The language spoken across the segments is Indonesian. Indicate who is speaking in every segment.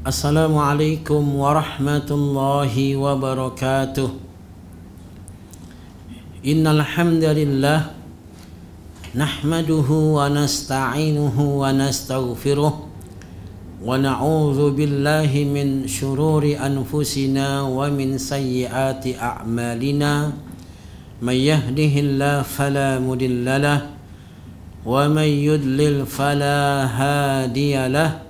Speaker 1: Assalamualaikum warahmatullahi wabarakatuh Innalhamdulillah Nahmaduhu wa nasta'inuhu wa nasta'ufiruh Wa na'udhu billahi min syururi anfusina wa min sayyiati a'malina Man yahdihillah falamudillalah Wa man yudlil falahadiyalah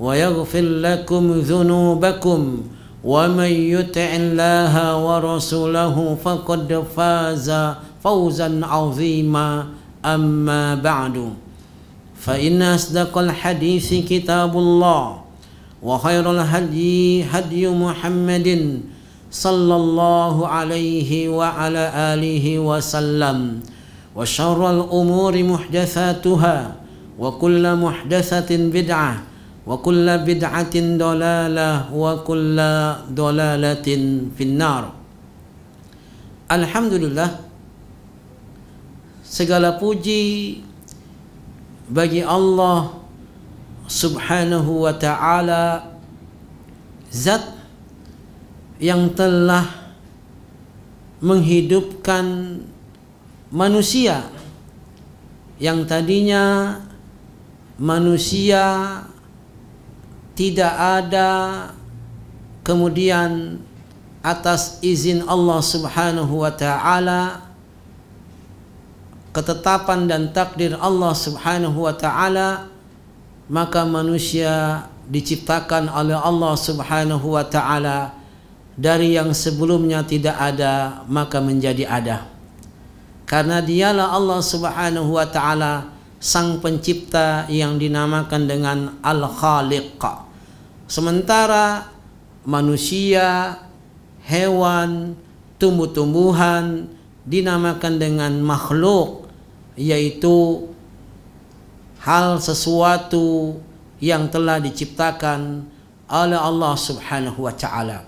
Speaker 1: ويغفر لكم ذنوبكم ومن يطع الله ورسوله فقد فاز فوزا عظيما أما بعد فإن أصدق الحديث كتاب الله وخير الهدي هدي محمد صلى الله عليه وعلى آله وسلم وشر الأمور محدثاتها وكل محدثة بدعة wa kulla bid'atin dolalah wa kulla dolalatin finnar Alhamdulillah segala puji bagi Allah subhanahu wa ta'ala zat yang telah menghidupkan manusia yang tadinya manusia tidak ada kemudian atas izin Allah Subhanahu wa taala ketetapan dan takdir Allah Subhanahu wa taala maka manusia diciptakan oleh Allah Subhanahu wa taala dari yang sebelumnya tidak ada maka menjadi ada karena dialah Allah Subhanahu wa taala sang pencipta yang dinamakan dengan Al-Khaliq Sementara manusia, hewan, tumbuh-tumbuhan dinamakan dengan makhluk yaitu hal sesuatu yang telah diciptakan oleh Allah Subhanahu wa taala.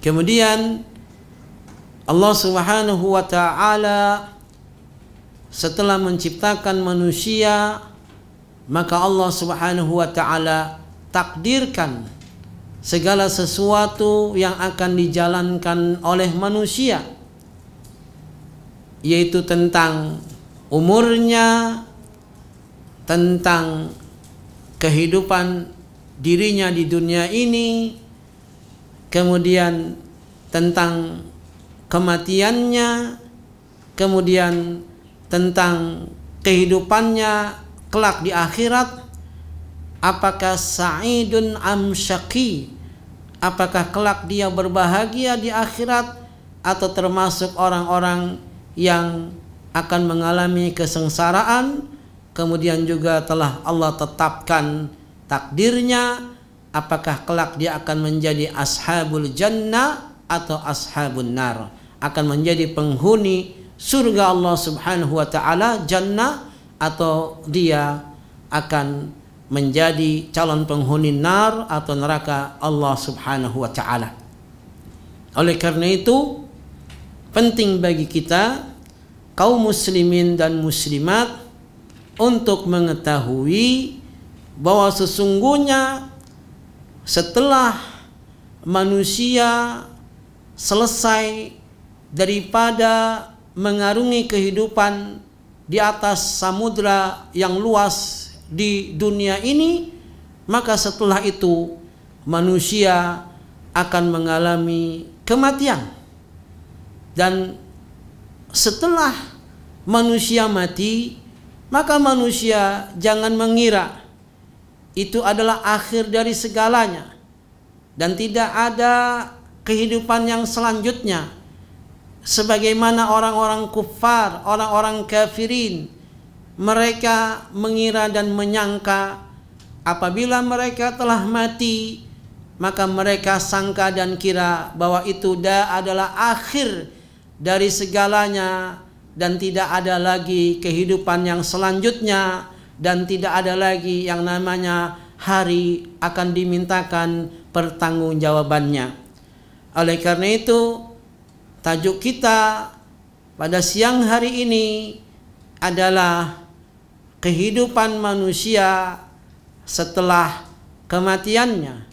Speaker 1: Kemudian Allah Subhanahu wa taala setelah menciptakan manusia maka Allah Subhanahu wa taala takdirkan segala sesuatu yang akan dijalankan oleh manusia yaitu tentang umurnya tentang kehidupan dirinya di dunia ini kemudian tentang kematiannya kemudian tentang kehidupannya kelak di akhirat apakah sa'idun am syaqi apakah kelak dia berbahagia di akhirat atau termasuk orang-orang yang akan mengalami kesengsaraan kemudian juga telah Allah tetapkan takdirnya apakah kelak dia akan menjadi ashabul jannah atau ashabun nar akan menjadi penghuni surga Allah Subhanahu wa taala jannah atau dia akan menjadi calon penghuni nar atau neraka Allah Subhanahu wa taala. Oleh karena itu penting bagi kita kaum muslimin dan muslimat untuk mengetahui bahwa sesungguhnya setelah manusia selesai daripada mengarungi kehidupan di atas samudra yang luas di dunia ini, maka setelah itu manusia akan mengalami kematian. Dan setelah manusia mati, maka manusia jangan mengira itu adalah akhir dari segalanya dan tidak ada kehidupan yang selanjutnya sebagaimana orang-orang kufar, orang-orang kafirin mereka mengira dan menyangka apabila mereka telah mati maka mereka sangka dan kira bahwa itu dah adalah akhir dari segalanya dan tidak ada lagi kehidupan yang selanjutnya dan tidak ada lagi yang namanya hari akan dimintakan pertanggungjawabannya. Oleh karena itu, tajuk kita pada siang hari ini adalah kehidupan manusia setelah kematiannya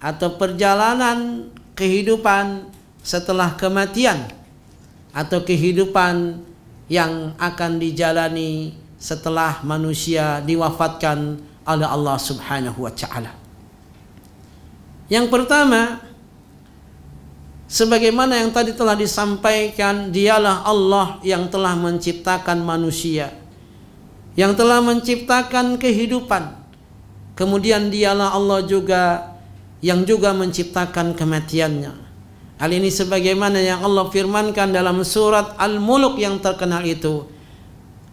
Speaker 1: atau perjalanan kehidupan setelah kematian atau kehidupan yang akan dijalani setelah manusia diwafatkan oleh Allah Subhanahu wa taala. Yang pertama, sebagaimana yang tadi telah disampaikan, dialah Allah yang telah menciptakan manusia yang telah menciptakan kehidupan. Kemudian dialah Allah juga yang juga menciptakan kematiannya. Hal ini sebagaimana yang Allah firmankan dalam surat Al-Muluk yang terkenal itu.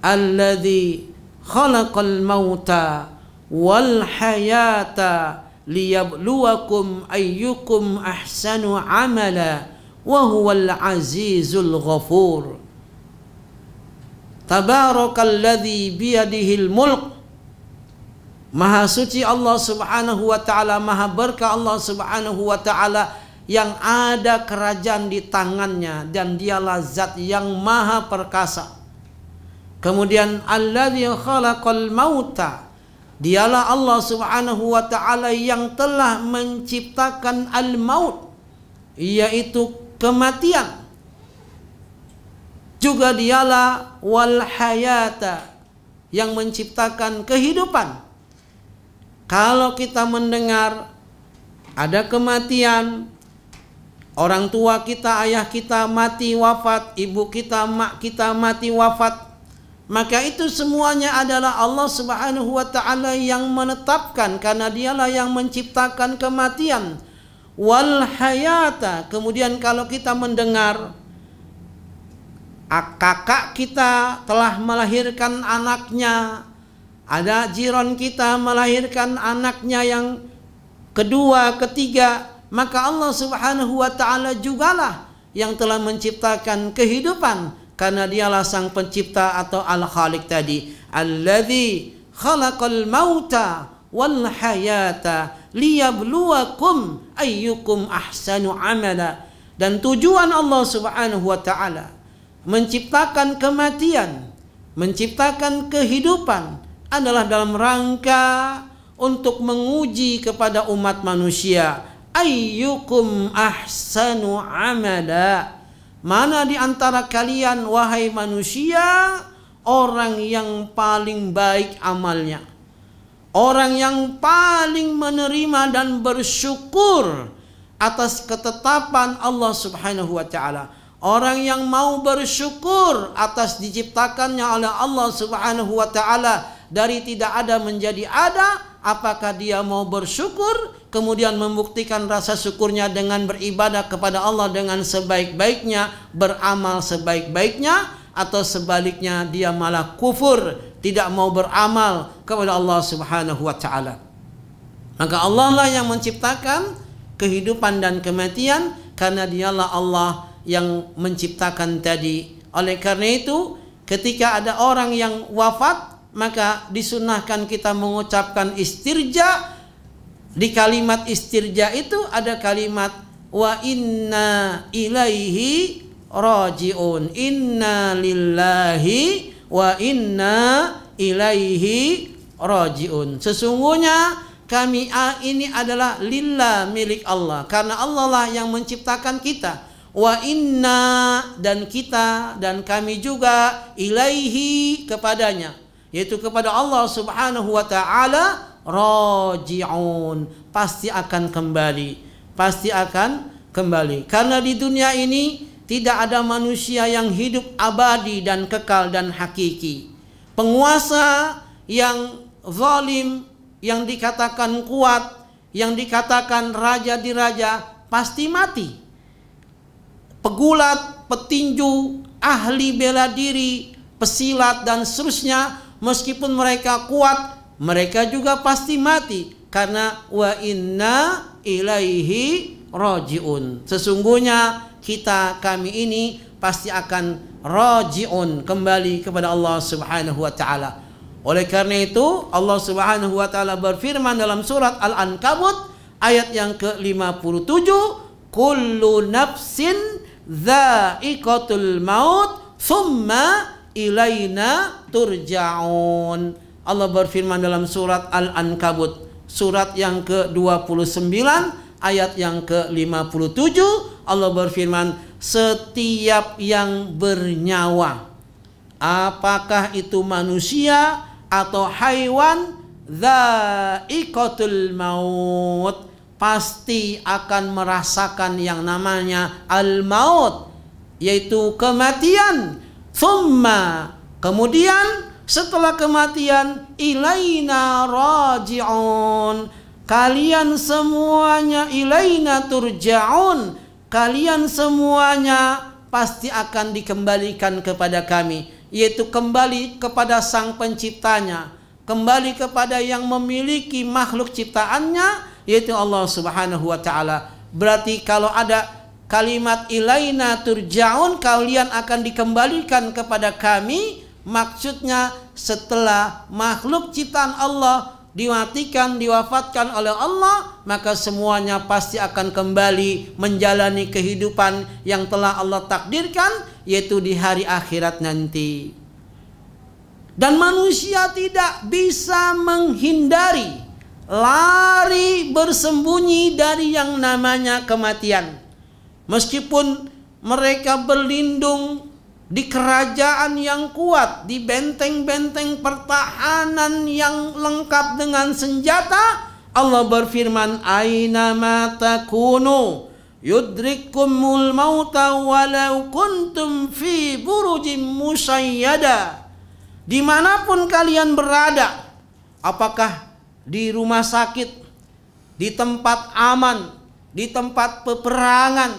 Speaker 1: Alladhi khalaqal mauta wal hayata liyabluwakum ayyukum ahsanu amala wa huwal azizul ghafur. Tabarakalladzi biyadihil mulk Maha suci Allah Subhanahu wa taala, maha berkah Allah Subhanahu wa taala yang ada kerajaan di tangannya dan dialah zat yang maha perkasa. Kemudian alladzi khalaqal mauta Dialah Allah Subhanahu wa taala yang telah menciptakan al-maut yaitu kematian. Juga dialah wal hayata yang menciptakan kehidupan. Kalau kita mendengar ada kematian, orang tua kita, ayah kita mati wafat, ibu kita, mak kita mati wafat, maka itu semuanya adalah Allah Subhanahu wa taala yang menetapkan karena dialah yang menciptakan kematian wal hayata. Kemudian kalau kita mendengar kakak kita telah melahirkan anaknya ada jiran kita melahirkan anaknya yang kedua ketiga maka Allah subhanahu wa ta'ala jugalah yang telah menciptakan kehidupan karena dialah sang pencipta atau al-khalik tadi alladhi khalaqal mauta wal hayata liyabluwakum ayyukum ahsanu amala dan tujuan Allah subhanahu wa ta'ala menciptakan kematian, menciptakan kehidupan adalah dalam rangka untuk menguji kepada umat manusia ayyukum ahsanu amada mana di antara kalian wahai manusia orang yang paling baik amalnya orang yang paling menerima dan bersyukur atas ketetapan Allah Subhanahu wa taala Orang yang mau bersyukur atas diciptakannya oleh Allah Subhanahu wa taala dari tidak ada menjadi ada, apakah dia mau bersyukur kemudian membuktikan rasa syukurnya dengan beribadah kepada Allah dengan sebaik-baiknya, beramal sebaik-baiknya atau sebaliknya dia malah kufur, tidak mau beramal kepada Allah Subhanahu wa taala. Maka Allah lah yang menciptakan kehidupan dan kematian karena dialah Allah yang menciptakan tadi. Oleh karena itu, ketika ada orang yang wafat, maka disunahkan kita mengucapkan istirja. Di kalimat istirja itu ada kalimat wa inna ilaihi rajiun. Inna lillahi wa inna ilaihi rajiun. Sesungguhnya kami ini adalah lillah milik Allah karena Allah lah yang menciptakan kita wa inna dan kita dan kami juga ilaihi kepadanya yaitu kepada Allah Subhanahu wa taala rajiun pasti akan kembali pasti akan kembali karena di dunia ini tidak ada manusia yang hidup abadi dan kekal dan hakiki penguasa yang zalim yang dikatakan kuat yang dikatakan raja diraja pasti mati pegulat, petinju, ahli bela diri, pesilat dan seterusnya meskipun mereka kuat mereka juga pasti mati karena wa inna ilaihi rojiun sesungguhnya kita kami ini pasti akan rojiun kembali kepada Allah Subhanahu wa taala oleh karena itu Allah Subhanahu wa taala berfirman dalam surat Al-Ankabut ayat yang ke-57 kullu nafsin Za'iqatul maut Thumma ilaina turja'un Allah berfirman dalam surat Al-Ankabut Surat yang ke-29 Ayat yang ke-57 Allah berfirman Setiap yang bernyawa Apakah itu manusia atau haiwan Za'iqatul maut pasti akan merasakan yang namanya al-maut yaitu kematian thumma kemudian setelah kematian ilaina raji'un kalian semuanya ilaina turja'un kalian semuanya pasti akan dikembalikan kepada kami yaitu kembali kepada sang penciptanya kembali kepada yang memiliki makhluk ciptaannya yaitu Allah Subhanahu wa taala. Berarti kalau ada kalimat ilaina turjaun kalian akan dikembalikan kepada kami maksudnya setelah makhluk ciptaan Allah diwatikan diwafatkan oleh Allah, maka semuanya pasti akan kembali menjalani kehidupan yang telah Allah takdirkan, yaitu di hari akhirat nanti. Dan manusia tidak bisa menghindari la bersembunyi dari yang namanya kematian. Meskipun mereka berlindung di kerajaan yang kuat, di benteng-benteng pertahanan yang lengkap dengan senjata, Allah berfirman, "Aina mata kuno yudrikumul mauta walau kuntum fi burujim musayyada." Dimanapun kalian berada, apakah di rumah sakit, di tempat aman, di tempat peperangan,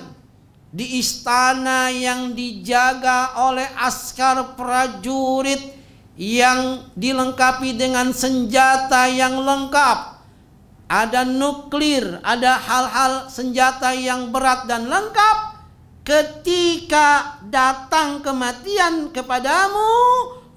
Speaker 1: di istana yang dijaga oleh askar prajurit yang dilengkapi dengan senjata yang lengkap. Ada nuklir, ada hal-hal senjata yang berat dan lengkap. Ketika datang kematian kepadamu,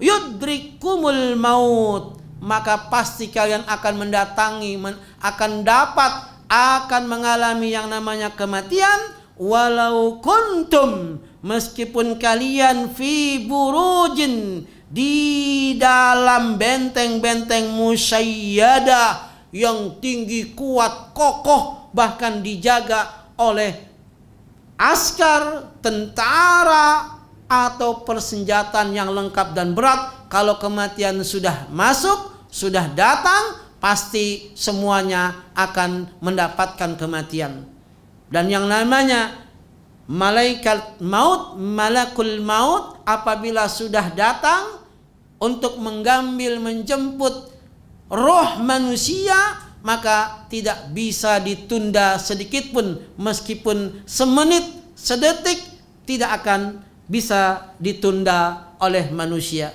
Speaker 1: yudrikumul maut maka pasti kalian akan mendatangi akan dapat akan mengalami yang namanya kematian walau kuntum meskipun kalian fi burujin di dalam benteng-benteng musyayyada yang tinggi kuat kokoh bahkan dijaga oleh askar tentara atau persenjataan yang lengkap dan berat kalau kematian sudah masuk sudah datang, pasti semuanya akan mendapatkan kematian. Dan yang namanya malaikat maut, malakul maut apabila sudah datang untuk mengambil menjemput roh manusia maka tidak bisa ditunda sedikit pun meskipun semenit sedetik tidak akan bisa ditunda oleh manusia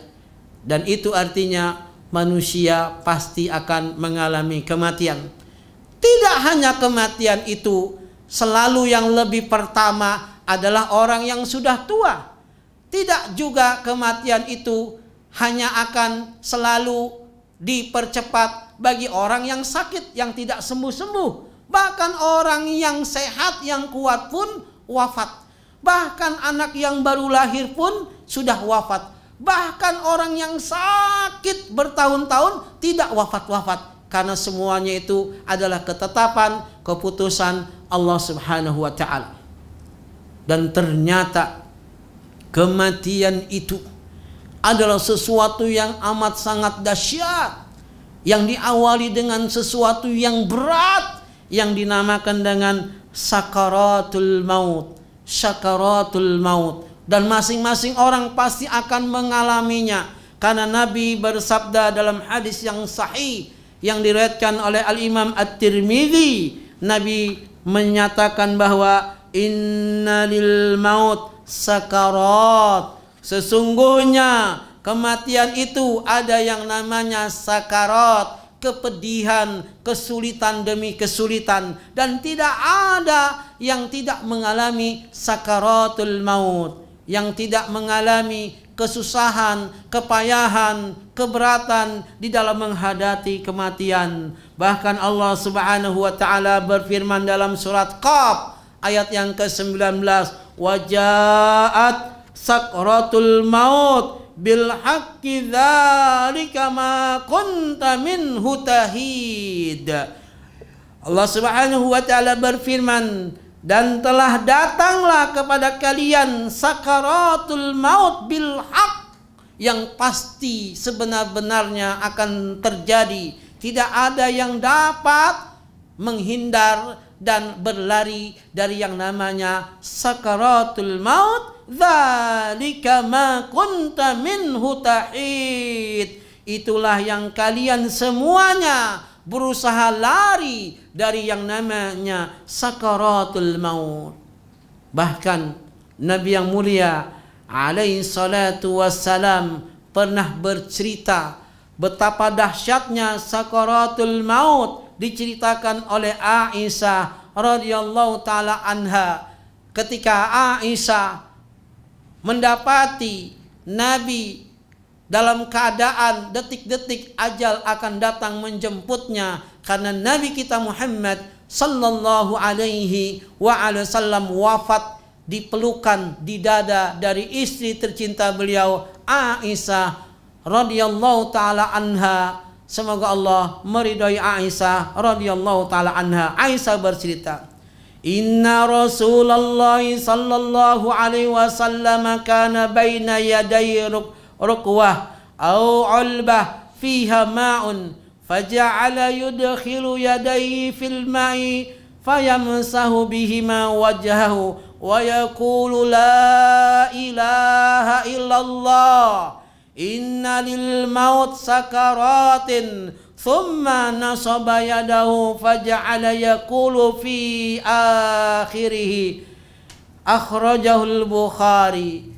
Speaker 1: dan itu artinya manusia pasti akan mengalami kematian. Tidak hanya kematian itu, selalu yang lebih pertama adalah orang yang sudah tua. Tidak juga kematian itu hanya akan selalu dipercepat bagi orang yang sakit yang tidak sembuh-sembuh. Bahkan orang yang sehat, yang kuat pun wafat. Bahkan anak yang baru lahir pun sudah wafat. Bahkan orang yang sakit bertahun-tahun tidak wafat-wafat karena semuanya itu adalah ketetapan keputusan Allah Subhanahu wa taala. Dan ternyata kematian itu adalah sesuatu yang amat sangat dahsyat yang diawali dengan sesuatu yang berat yang dinamakan dengan sakaratul maut. Sakaratul maut dan masing-masing orang pasti akan mengalaminya karena Nabi bersabda dalam hadis yang sahih yang diriwayatkan oleh Al Imam at tirmizi Nabi menyatakan bahwa innalil maut sakarat sesungguhnya kematian itu ada yang namanya sakarat kepedihan, kesulitan demi kesulitan dan tidak ada yang tidak mengalami sakaratul maut yang tidak mengalami kesusahan, kepayahan, keberatan di dalam menghadapi kematian. Bahkan Allah Subhanahu wa taala berfirman dalam surat Qaf ayat yang ke-19, "Wajaat sakratul maut bil haqqi dzalika ma kunta minhu tahid." Allah Subhanahu wa taala berfirman, dan telah datanglah kepada kalian sakaratul maut bil haq yang pasti sebenar-benarnya akan terjadi tidak ada yang dapat menghindar dan berlari dari yang namanya sakaratul maut dzalika ma kunta minhu tahid itulah yang kalian semuanya berusaha lari dari yang namanya sakaratul maut. Bahkan Nabi yang mulia alaihi salatu wassalam pernah bercerita betapa dahsyatnya sakaratul maut diceritakan oleh Aisyah radhiyallahu taala anha ketika Aisyah mendapati Nabi dalam keadaan detik-detik ajal akan datang menjemputnya karena Nabi kita Muhammad sallallahu alaihi wa sallam wafat di pelukan di dada dari istri tercinta beliau Aisyah radhiyallahu taala anha semoga Allah meridhai Aisyah radhiyallahu taala anha Aisyah bercerita Inna Rasulullah sallallahu alaihi wasallam kana baina yadayruk رقوة أو علبة فيها ماء فجعل يدخل يديه في الماء فيمسه بهما وجهه ويقول لا إله إلا الله إن للموت سكرات ثم نصب يده فجعل يقول في آخره أخرجه البخاري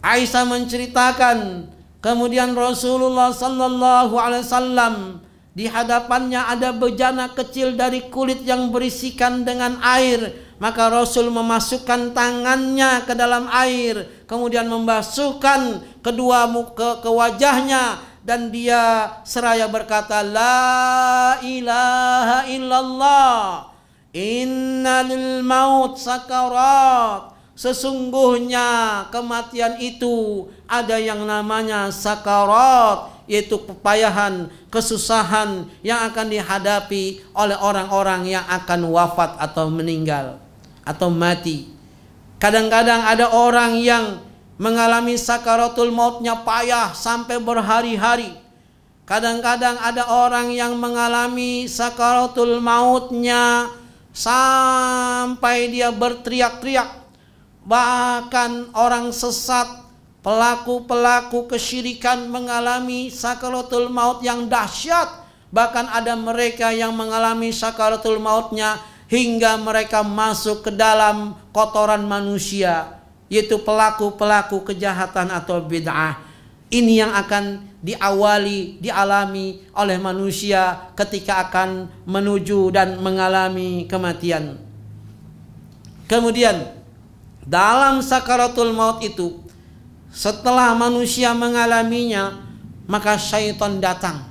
Speaker 1: Aisyah menceritakan kemudian Rasulullah sallallahu alaihi wasallam di hadapannya ada bejana kecil dari kulit yang berisikan dengan air. Maka Rasul memasukkan tangannya ke dalam air, kemudian membasuhkan kedua muka ke wajahnya dan dia seraya berkata la ilaha illallah inna maut sakarat Sesungguhnya kematian itu ada yang namanya sakarat yaitu kepayahan, kesusahan yang akan dihadapi oleh orang-orang yang akan wafat atau meninggal atau mati. Kadang-kadang ada orang yang mengalami sakaratul mautnya payah sampai berhari-hari. Kadang-kadang ada orang yang mengalami sakaratul mautnya sampai dia berteriak-teriak bahkan orang sesat pelaku-pelaku kesyirikan mengalami sakaratul maut yang dahsyat bahkan ada mereka yang mengalami sakaratul mautnya hingga mereka masuk ke dalam kotoran manusia yaitu pelaku-pelaku kejahatan atau bid'ah ini yang akan diawali dialami oleh manusia ketika akan menuju dan mengalami kematian kemudian dalam sakaratul maut itu setelah manusia mengalaminya maka syaitan datang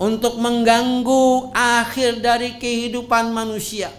Speaker 1: untuk mengganggu akhir dari kehidupan manusia.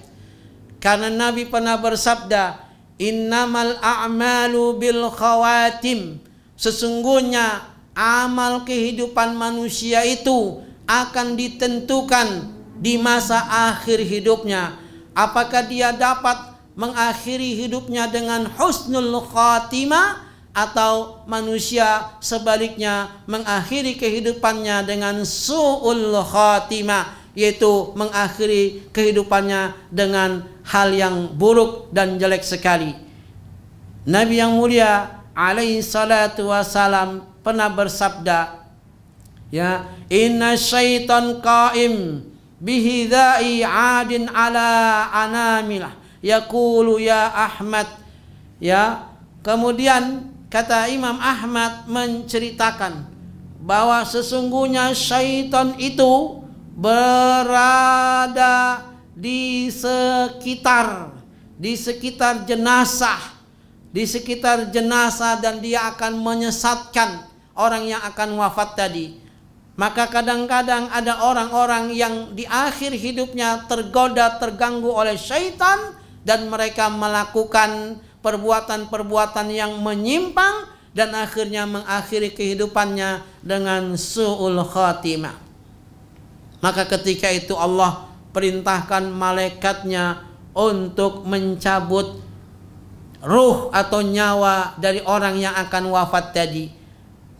Speaker 1: Karena Nabi pernah bersabda, "Innamal a'malu bil khawatim." Sesungguhnya amal kehidupan manusia itu akan ditentukan di masa akhir hidupnya. Apakah dia dapat mengakhiri hidupnya dengan husnul khatimah atau manusia sebaliknya mengakhiri kehidupannya dengan su'ul khatimah yaitu mengakhiri kehidupannya dengan hal yang buruk dan jelek sekali Nabi yang mulia alaihi salatu wasalam pernah bersabda ya inna syaitan qaim bihi dha'i adin ala anamilah yaqulu ya Ahmad ya kemudian kata Imam Ahmad menceritakan bahwa sesungguhnya syaitan itu berada di sekitar di sekitar jenazah di sekitar jenazah dan dia akan menyesatkan orang yang akan wafat tadi maka kadang-kadang ada orang-orang yang di akhir hidupnya tergoda terganggu oleh syaitan dan mereka melakukan perbuatan-perbuatan yang menyimpang dan akhirnya mengakhiri kehidupannya dengan su'ul khatimah. Maka ketika itu Allah perintahkan malaikatnya untuk mencabut ruh atau nyawa dari orang yang akan wafat tadi.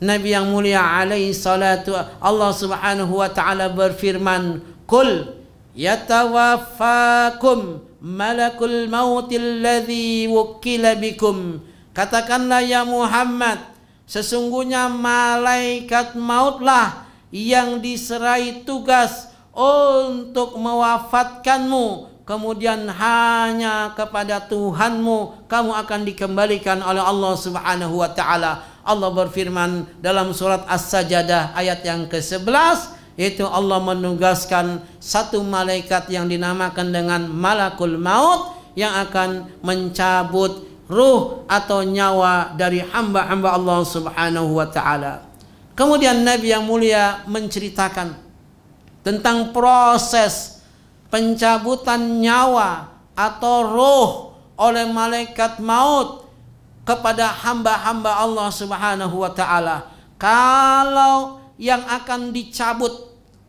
Speaker 1: Nabi yang mulia alaihi salatu Allah subhanahu wa ta'ala berfirman Kul yatawafakum. malakul mautil ladzi wukila bikum katakanlah ya Muhammad sesungguhnya malaikat mautlah yang diserai tugas untuk mewafatkanmu kemudian hanya kepada Tuhanmu kamu akan dikembalikan oleh Allah Subhanahu wa taala Allah berfirman dalam surat As-Sajdah ayat yang ke-11 Itu Allah menugaskan satu malaikat yang dinamakan dengan malakul maut yang akan mencabut ruh atau nyawa dari hamba-hamba Allah Subhanahu wa taala. Kemudian Nabi yang mulia menceritakan tentang proses pencabutan nyawa atau ruh oleh malaikat maut kepada hamba-hamba Allah Subhanahu wa taala. Kalau yang akan dicabut,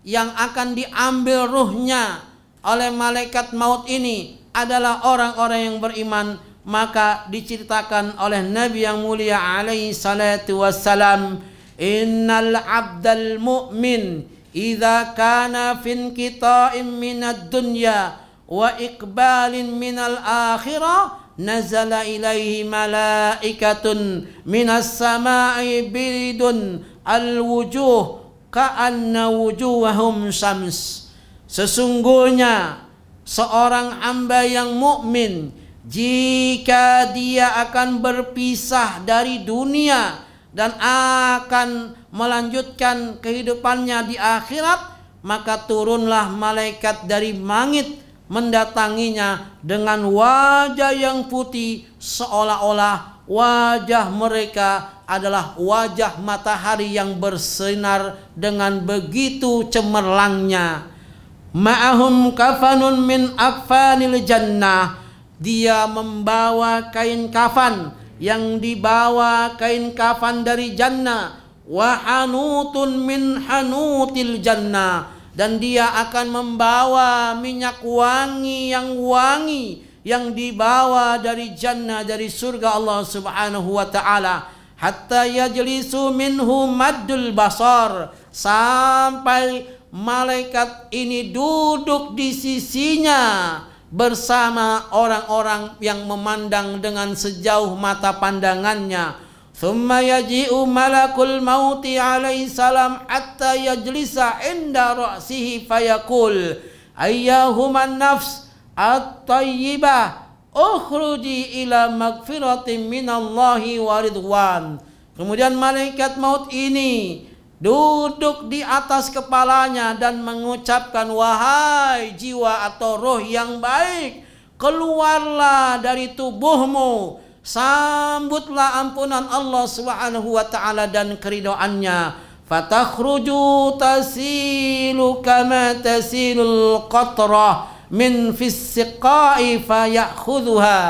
Speaker 1: yang akan diambil ruhnya oleh malaikat maut ini adalah orang-orang yang beriman maka diceritakan oleh Nabi yang mulia alaihi salatu wassalam innal abdal mu'min idza kana fin qita'in minad dunya wa iqbalin minal akhirah nazala ilaihi malaikatun minas sama'i biridun al-wujuh ka'anna wujuhahum syams. Sesungguhnya seorang hamba yang mukmin jika dia akan berpisah dari dunia dan akan melanjutkan kehidupannya di akhirat maka turunlah malaikat dari mangit mendatanginya dengan wajah yang putih seolah-olah wajah mereka adalah wajah matahari yang bersinar dengan begitu cemerlangnya. Ma'ahum kafanun min akfanil jannah. Dia membawa kain kafan yang dibawa kain kafan dari jannah wa hanutun min hanutil jannah dan dia akan membawa minyak wangi yang wangi yang dibawa dari jannah dari surga Allah Subhanahu wa taala hatta yajlisu minhu maddul basar sampai malaikat ini duduk di sisinya bersama orang-orang yang memandang dengan sejauh mata pandangannya. Thumma yaji'u malakul mauti alaihi salam hatta yajlisa inda ra'sihi fayakul ayyahuman nafs at-tayyibah ukhruji ila magfiratin minallahi waridwan Kemudian malaikat maut ini duduk di atas kepalanya dan mengucapkan wahai jiwa atau roh yang baik keluarlah dari tubuhmu sambutlah ampunan Allah Subhanahu wa taala dan keridoannya fatakhruju tasilu kama tasilul qatrah min fisiqai fayakhudhuha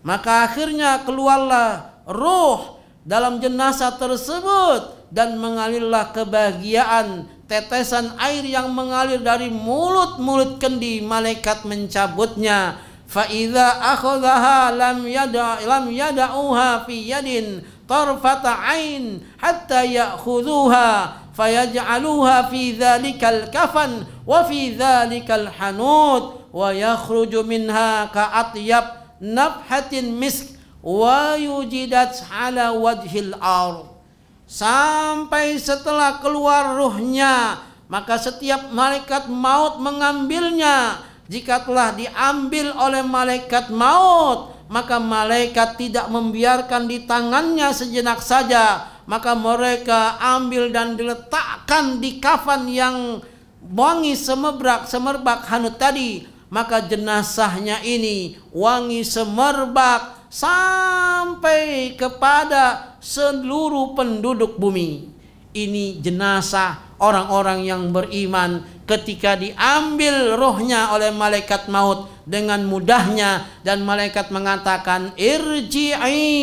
Speaker 1: maka akhirnya keluarlah ruh dalam jenazah tersebut dan mengalirlah kebahagiaan tetesan air yang mengalir dari mulut-mulut kendi malaikat mencabutnya fa idza akhadhaha lam yada lam yada'uha fi yadin tarfata ain hatta ya'khudhuha fayaj'aluha fi dzalikal kafan wa fi dzalikal hanut wa yakhruju minha atyab nabhatin misk wa yujidat ala wajhil ard sampai setelah keluar ruhnya maka setiap malaikat maut mengambilnya jika telah diambil oleh malaikat maut maka malaikat tidak membiarkan di tangannya sejenak saja maka mereka ambil dan diletakkan di kafan yang wangi semebrak semerbak hanut tadi maka jenazahnya ini wangi semerbak sampai kepada seluruh penduduk bumi. Ini jenazah orang-orang yang beriman ketika diambil rohnya oleh malaikat maut dengan mudahnya dan malaikat mengatakan irji'i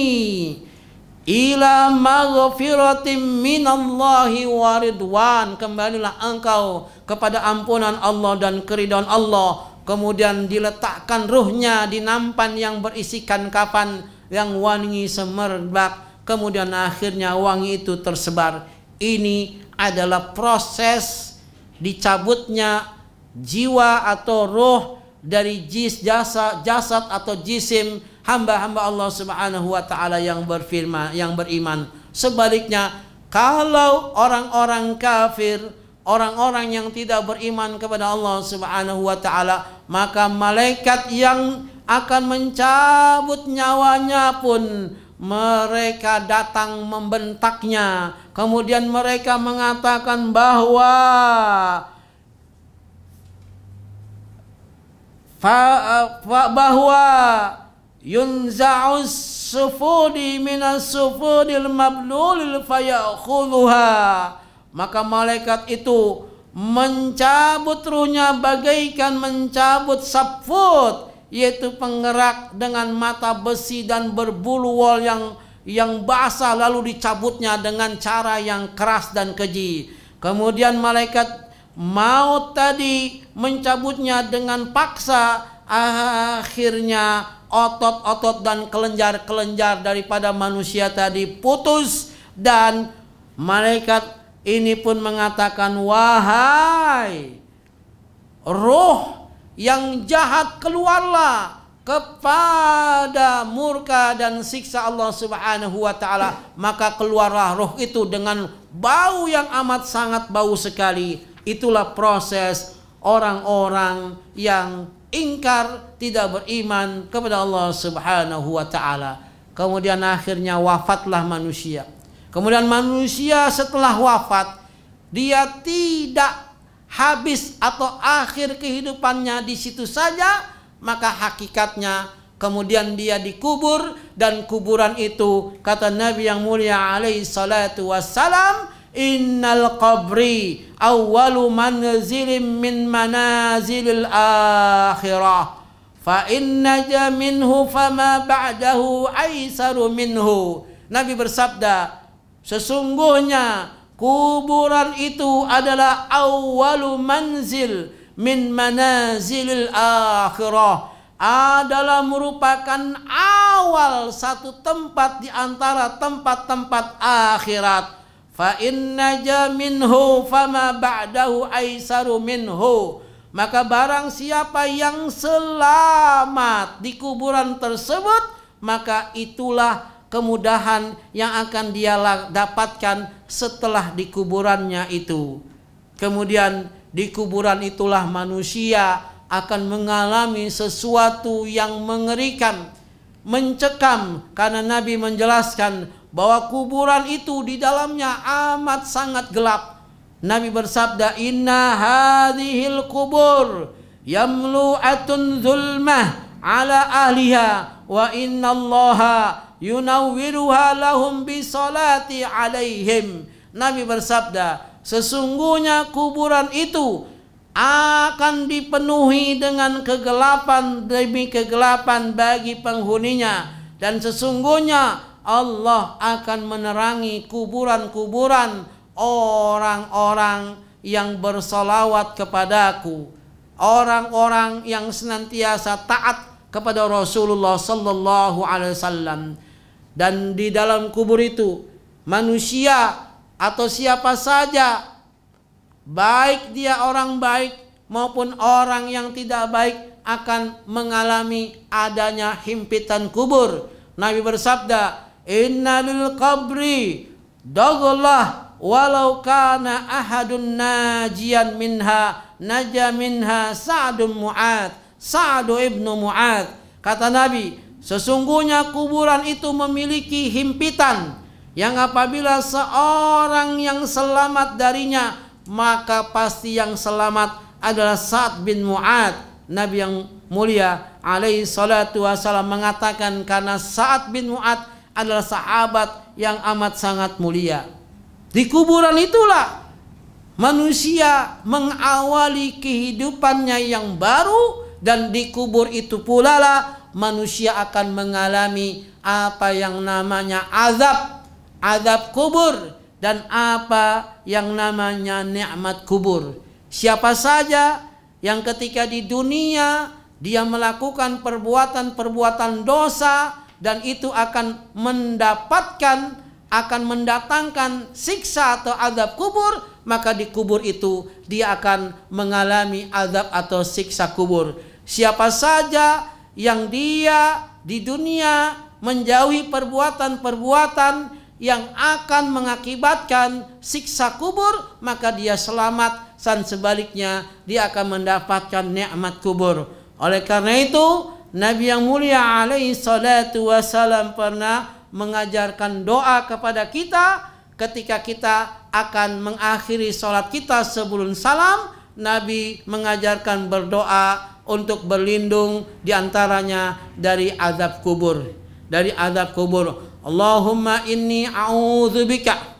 Speaker 1: ila maghfiratim minallahi waridwan kembalilah engkau kepada ampunan Allah dan keridhaan Allah kemudian diletakkan ruhnya di nampan yang berisikan kapan yang wangi semerbak kemudian akhirnya wangi itu tersebar ini adalah proses dicabutnya jiwa atau roh dari jis jasa jasad atau jisim hamba-hamba Allah Subhanahu wa taala yang berfirman yang beriman sebaliknya kalau orang-orang kafir orang-orang yang tidak beriman kepada Allah Subhanahu wa taala, maka malaikat yang akan mencabut nyawanya pun mereka datang membentaknya. Kemudian mereka mengatakan bahwa bahwa yunza'us sufudi minas sufudil mablulil fayakhudhuha maka malaikat itu mencabut ruhnya bagaikan mencabut sapfut yaitu penggerak dengan mata besi dan berbulu wol yang yang basah lalu dicabutnya dengan cara yang keras dan keji. Kemudian malaikat maut tadi mencabutnya dengan paksa akhirnya otot-otot dan kelenjar-kelenjar daripada manusia tadi putus dan malaikat ini pun mengatakan wahai roh yang jahat keluarlah kepada murka dan siksa Allah Subhanahu wa taala maka keluarlah roh itu dengan bau yang amat sangat bau sekali itulah proses orang-orang yang ingkar tidak beriman kepada Allah Subhanahu wa taala kemudian akhirnya wafatlah manusia Kemudian manusia setelah wafat dia tidak habis atau akhir kehidupannya di situ saja, maka hakikatnya kemudian dia dikubur dan kuburan itu kata Nabi yang mulia alaihi salatu wassalam innal qabri awwalu manzilim min manazilil akhirah fa inna minhu fama ba'dahu aisaru minhu Nabi bersabda Sesungguhnya kuburan itu adalah awalu manzil min manazilil akhirah adalah merupakan awal satu tempat di antara tempat-tempat akhirat. Fa inna minhu fama ba'dahu aisaru minhu. Maka barang siapa yang selamat di kuburan tersebut, maka itulah kemudahan yang akan dia dapatkan setelah dikuburannya itu. Kemudian di kuburan itulah manusia akan mengalami sesuatu yang mengerikan, mencekam karena Nabi menjelaskan bahwa kuburan itu di dalamnya amat sangat gelap. Nabi bersabda, "Inna hadhil kubur yamlu'atun zulmah ala ahliha wa inna allaha yunawwiruha lahum bisolati alaihim. Nabi bersabda, sesungguhnya kuburan itu akan dipenuhi dengan kegelapan demi kegelapan bagi penghuninya dan sesungguhnya Allah akan menerangi kuburan-kuburan orang-orang yang bersolawat kepadaku orang-orang yang senantiasa taat kepada Rasulullah Sallallahu Alaihi Wasallam dan di dalam kubur itu manusia atau siapa saja baik dia orang baik maupun orang yang tidak baik akan mengalami adanya himpitan kubur. Nabi bersabda, "Inna lil qabri dagullah walau kana ahadun najian minha naja minha Mu'ad, saadu ibnu Mu'ad." Kata Nabi, Sesungguhnya kuburan itu memiliki himpitan yang apabila seorang yang selamat darinya maka pasti yang selamat adalah Sa'ad bin Mu'ad Nabi yang mulia alaihi salatu wassalam mengatakan karena Sa'ad bin Mu'ad adalah sahabat yang amat sangat mulia di kuburan itulah manusia mengawali kehidupannya yang baru dan di kubur itu pula lah manusia akan mengalami apa yang namanya azab, azab kubur dan apa yang namanya nikmat kubur. Siapa saja yang ketika di dunia dia melakukan perbuatan-perbuatan dosa dan itu akan mendapatkan akan mendatangkan siksa atau azab kubur, maka di kubur itu dia akan mengalami azab atau siksa kubur. Siapa saja yang dia di dunia menjauhi perbuatan-perbuatan yang akan mengakibatkan siksa kubur maka dia selamat dan sebaliknya dia akan mendapatkan nikmat kubur oleh karena itu Nabi yang mulia alaihi salatu wasalam pernah mengajarkan doa kepada kita ketika kita akan mengakhiri sholat kita sebelum salam Nabi mengajarkan berdoa untuk berlindung diantaranya dari azab kubur dari azab kubur Allahumma inni a'udzubika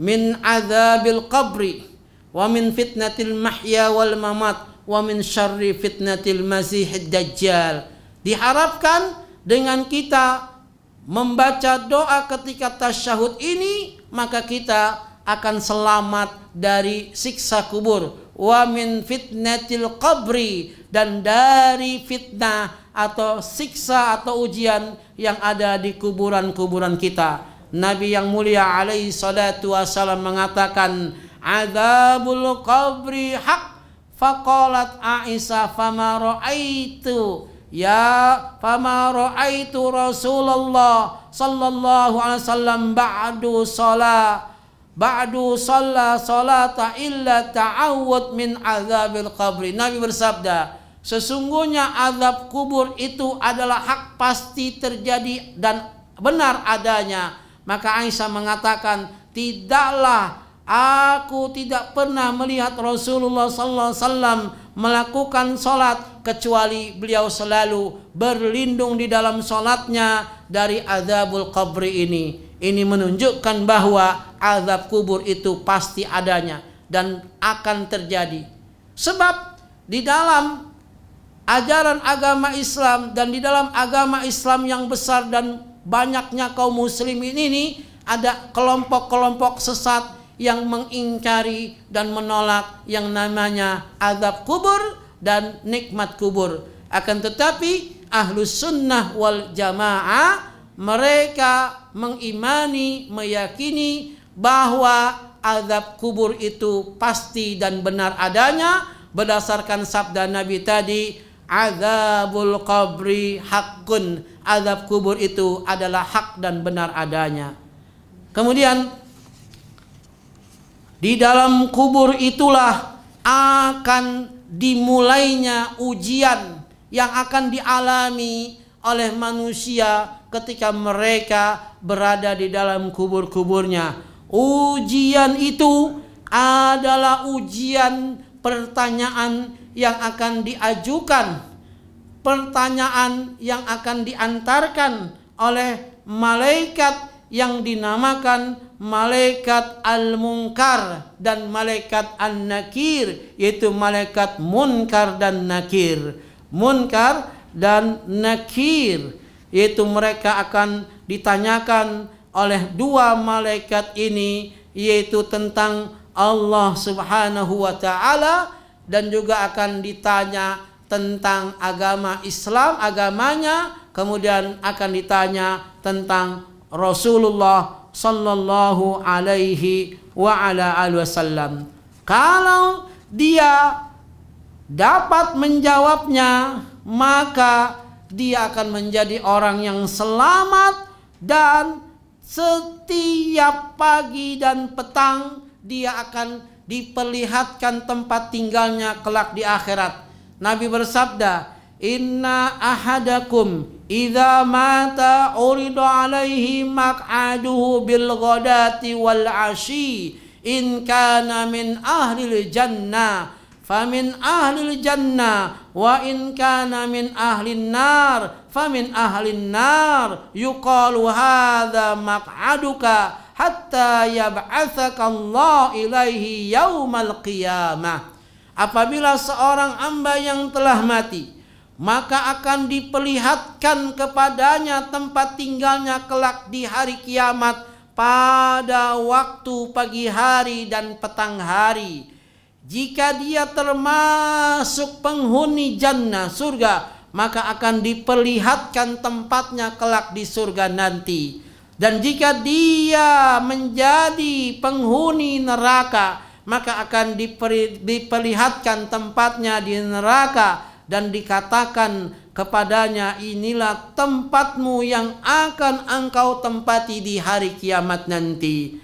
Speaker 1: min azabil qabri wa min fitnatil mahya wal mamat wa min syarri fitnatil masih dajjal diharapkan dengan kita membaca doa ketika tasyahud ini maka kita akan selamat dari siksa kubur wa min fitnatil qabri dan dari fitnah atau siksa atau ujian yang ada di kuburan-kuburan kita. Nabi yang mulia alaihi salatu wasallam mengatakan azabul qabri hak Faqalat Aisyah fama ra'aitu Ya fama ra'aitu Rasulullah sallallahu alaihi wasallam ba'du salat ba'du salat salata illa ta'awud min azabil qabri Nabi bersabda Sesungguhnya azab kubur itu adalah hak pasti terjadi dan benar adanya. Maka Aisyah mengatakan, tidaklah aku tidak pernah melihat Rasulullah sallallahu alaihi wasallam melakukan salat kecuali beliau selalu berlindung di dalam salatnya dari azabul qabri ini. Ini menunjukkan bahwa azab kubur itu pasti adanya dan akan terjadi. Sebab di dalam ajaran agama Islam dan di dalam agama Islam yang besar dan banyaknya kaum Muslim ini ada kelompok-kelompok sesat yang mengingkari dan menolak yang namanya azab kubur dan nikmat kubur. Akan tetapi ahlus sunnah wal jamaah mereka mengimani, meyakini bahwa azab kubur itu pasti dan benar adanya berdasarkan sabda Nabi tadi Azabul qabri hakun Azab kubur itu adalah hak dan benar adanya Kemudian Di dalam kubur itulah Akan dimulainya ujian Yang akan dialami oleh manusia ketika mereka berada di dalam kubur-kuburnya. Ujian itu adalah ujian pertanyaan yang akan diajukan, pertanyaan yang akan diantarkan oleh malaikat yang dinamakan malaikat al-munkar dan malaikat an-nakir yaitu malaikat munkar dan nakir munkar dan nakir yaitu mereka akan ditanyakan oleh dua malaikat ini yaitu tentang Allah Subhanahu wa taala dan juga akan ditanya tentang agama Islam, agamanya, kemudian akan ditanya tentang Rasulullah sallallahu alaihi wa ala alihi wasallam. Kalau dia dapat menjawabnya, maka dia akan menjadi orang yang selamat dan setiap pagi dan petang dia akan diperlihatkan tempat tinggalnya kelak di akhirat. Nabi bersabda, "Inna ahadakum idza mata uridu alaihi maq'aduhu bil ghadati wal 'ashi in kana min ahli jannah famin ahli jannah wa in kana min ahli nar famin ahli nar yuqalu hadza maq'aduka hatta yab'atsakallahu ilaihi yaumal qiyamah. Apabila seorang hamba yang telah mati, maka akan diperlihatkan kepadanya tempat tinggalnya kelak di hari kiamat pada waktu pagi hari dan petang hari. Jika dia termasuk penghuni jannah surga, maka akan diperlihatkan tempatnya kelak di surga nanti. Dan jika dia menjadi penghuni neraka, maka akan diperlihatkan tempatnya di neraka dan dikatakan kepadanya inilah tempatmu yang akan engkau tempati di hari kiamat nanti.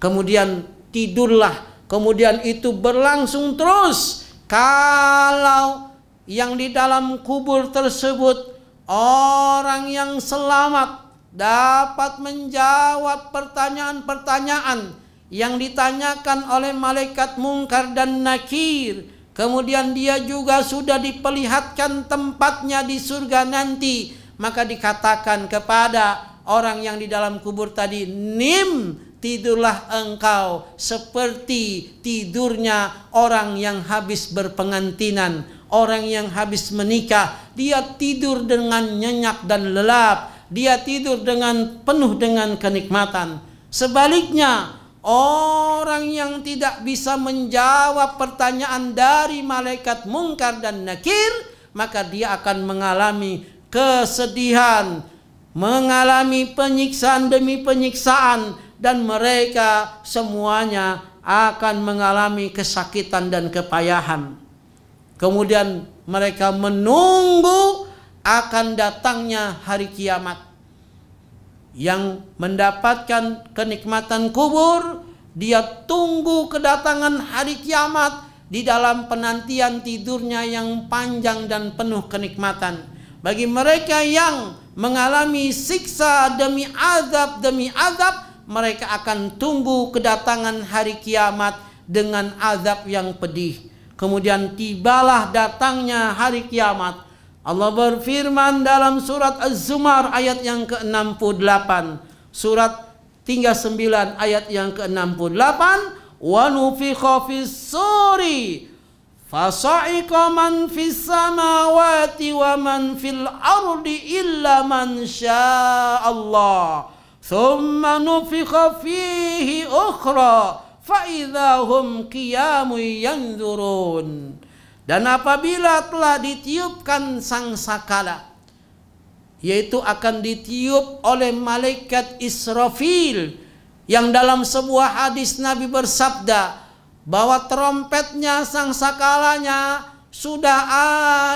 Speaker 1: Kemudian tidurlah, kemudian itu berlangsung terus. Kalau yang di dalam kubur tersebut orang yang selamat dapat menjawab pertanyaan-pertanyaan yang ditanyakan oleh malaikat mungkar dan nakir. Kemudian dia juga sudah diperlihatkan tempatnya di surga nanti. Maka dikatakan kepada orang yang di dalam kubur tadi, Nim, tidurlah engkau seperti tidurnya orang yang habis berpengantinan. Orang yang habis menikah, dia tidur dengan nyenyak dan lelap dia tidur dengan penuh dengan kenikmatan. Sebaliknya, orang yang tidak bisa menjawab pertanyaan dari malaikat mungkar dan nakir, maka dia akan mengalami kesedihan, mengalami penyiksaan demi penyiksaan dan mereka semuanya akan mengalami kesakitan dan kepayahan. Kemudian mereka menunggu akan datangnya hari kiamat yang mendapatkan kenikmatan kubur dia tunggu kedatangan hari kiamat di dalam penantian tidurnya yang panjang dan penuh kenikmatan bagi mereka yang mengalami siksa demi azab demi azab mereka akan tunggu kedatangan hari kiamat dengan azab yang pedih kemudian tibalah datangnya hari kiamat Allah berfirman dalam surat Az-Zumar ayat yang ke-68, surat 39 ayat yang ke-68, wa nufikha fis-suri fasa'iqa man fis samawati wa man fil ardi illa man syaa Allah. thumma نفخ فيه أخرى فإذا هم قيام dan apabila telah ditiupkan sang sakala, yaitu akan ditiup oleh malaikat Israfil yang dalam sebuah hadis Nabi bersabda bahwa trompetnya sang sakalanya sudah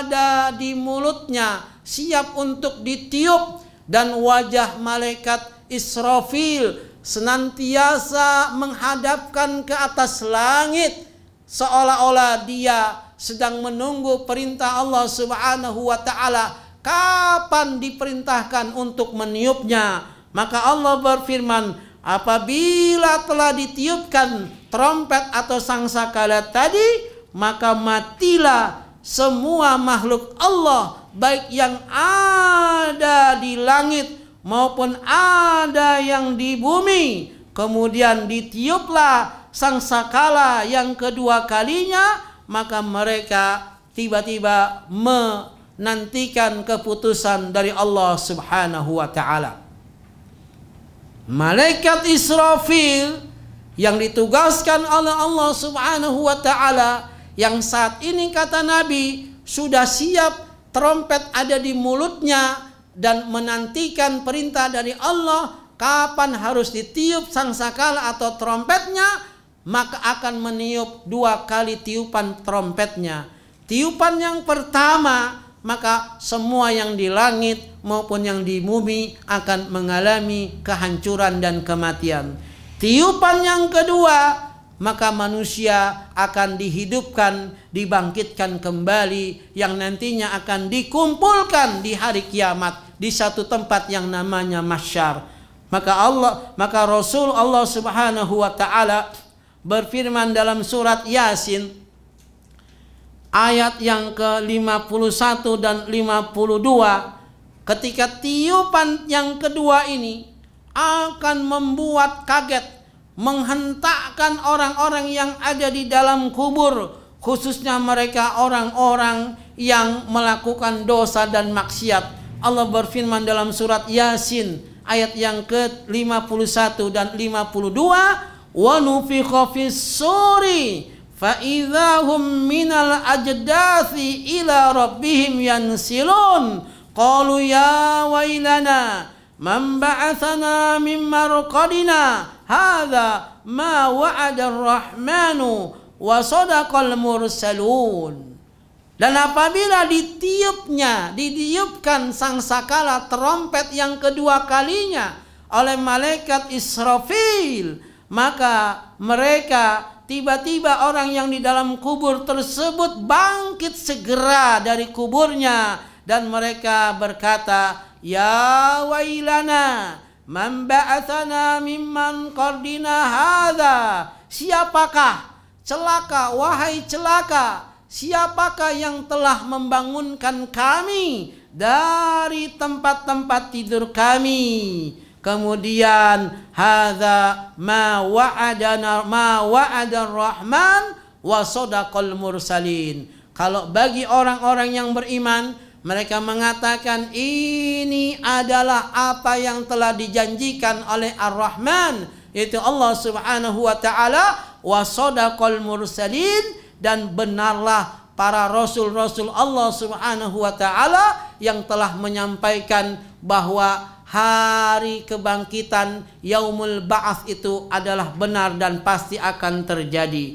Speaker 1: ada di mulutnya siap untuk ditiup dan wajah malaikat Israfil senantiasa menghadapkan ke atas langit seolah-olah dia sedang menunggu perintah Allah Subhanahu wa taala kapan diperintahkan untuk meniupnya maka Allah berfirman apabila telah ditiupkan trompet atau sangsakala tadi maka matilah semua makhluk Allah baik yang ada di langit maupun ada yang di bumi kemudian ditiuplah sangsakala yang kedua kalinya maka mereka tiba-tiba menantikan keputusan dari Allah Subhanahu wa taala. Malaikat Israfil yang ditugaskan oleh Allah Subhanahu wa taala yang saat ini kata Nabi sudah siap trompet ada di mulutnya dan menantikan perintah dari Allah kapan harus ditiup sangsakala atau trompetnya maka akan meniup dua kali tiupan trompetnya. Tiupan yang pertama, maka semua yang di langit maupun yang di bumi akan mengalami kehancuran dan kematian. Tiupan yang kedua, maka manusia akan dihidupkan, dibangkitkan kembali yang nantinya akan dikumpulkan di hari kiamat di satu tempat yang namanya masyar. Maka Allah, maka Rasul Allah Subhanahu wa taala berfirman dalam surat Yasin ayat yang ke-51 dan 52 ketika tiupan yang kedua ini akan membuat kaget menghentakkan orang-orang yang ada di dalam kubur khususnya mereka orang-orang yang melakukan dosa dan maksiat Allah berfirman dalam surat Yasin ayat yang ke-51 dan 52 وَنُفِخَ فِي السُّورِ فَإِذَا هُمْ مِنَ الْأَجْدَاثِ رَبِّهِمْ قَالُوا يَا وَيْلَنَا dan apabila ditiupnya, ditiupkan sang sakala trompet yang kedua kalinya oleh malaikat Israfil, maka mereka tiba-tiba orang yang di dalam kubur tersebut bangkit segera dari kuburnya dan mereka berkata ya wailana man ba'athana mimman qardina hadza siapakah celaka wahai celaka siapakah yang telah membangunkan kami dari tempat-tempat tidur kami Kemudian hadza ma wa'adana ma wa'adar rahman wa sadaqal mursalin. Kalau bagi orang-orang yang beriman, mereka mengatakan ini adalah apa yang telah dijanjikan oleh Ar-Rahman, yaitu Allah Subhanahu wa taala wa sadaqal mursalin dan benarlah para rasul-rasul Allah Subhanahu wa taala yang telah menyampaikan bahwa hari kebangkitan yaumul ba'ats itu adalah benar dan pasti akan terjadi.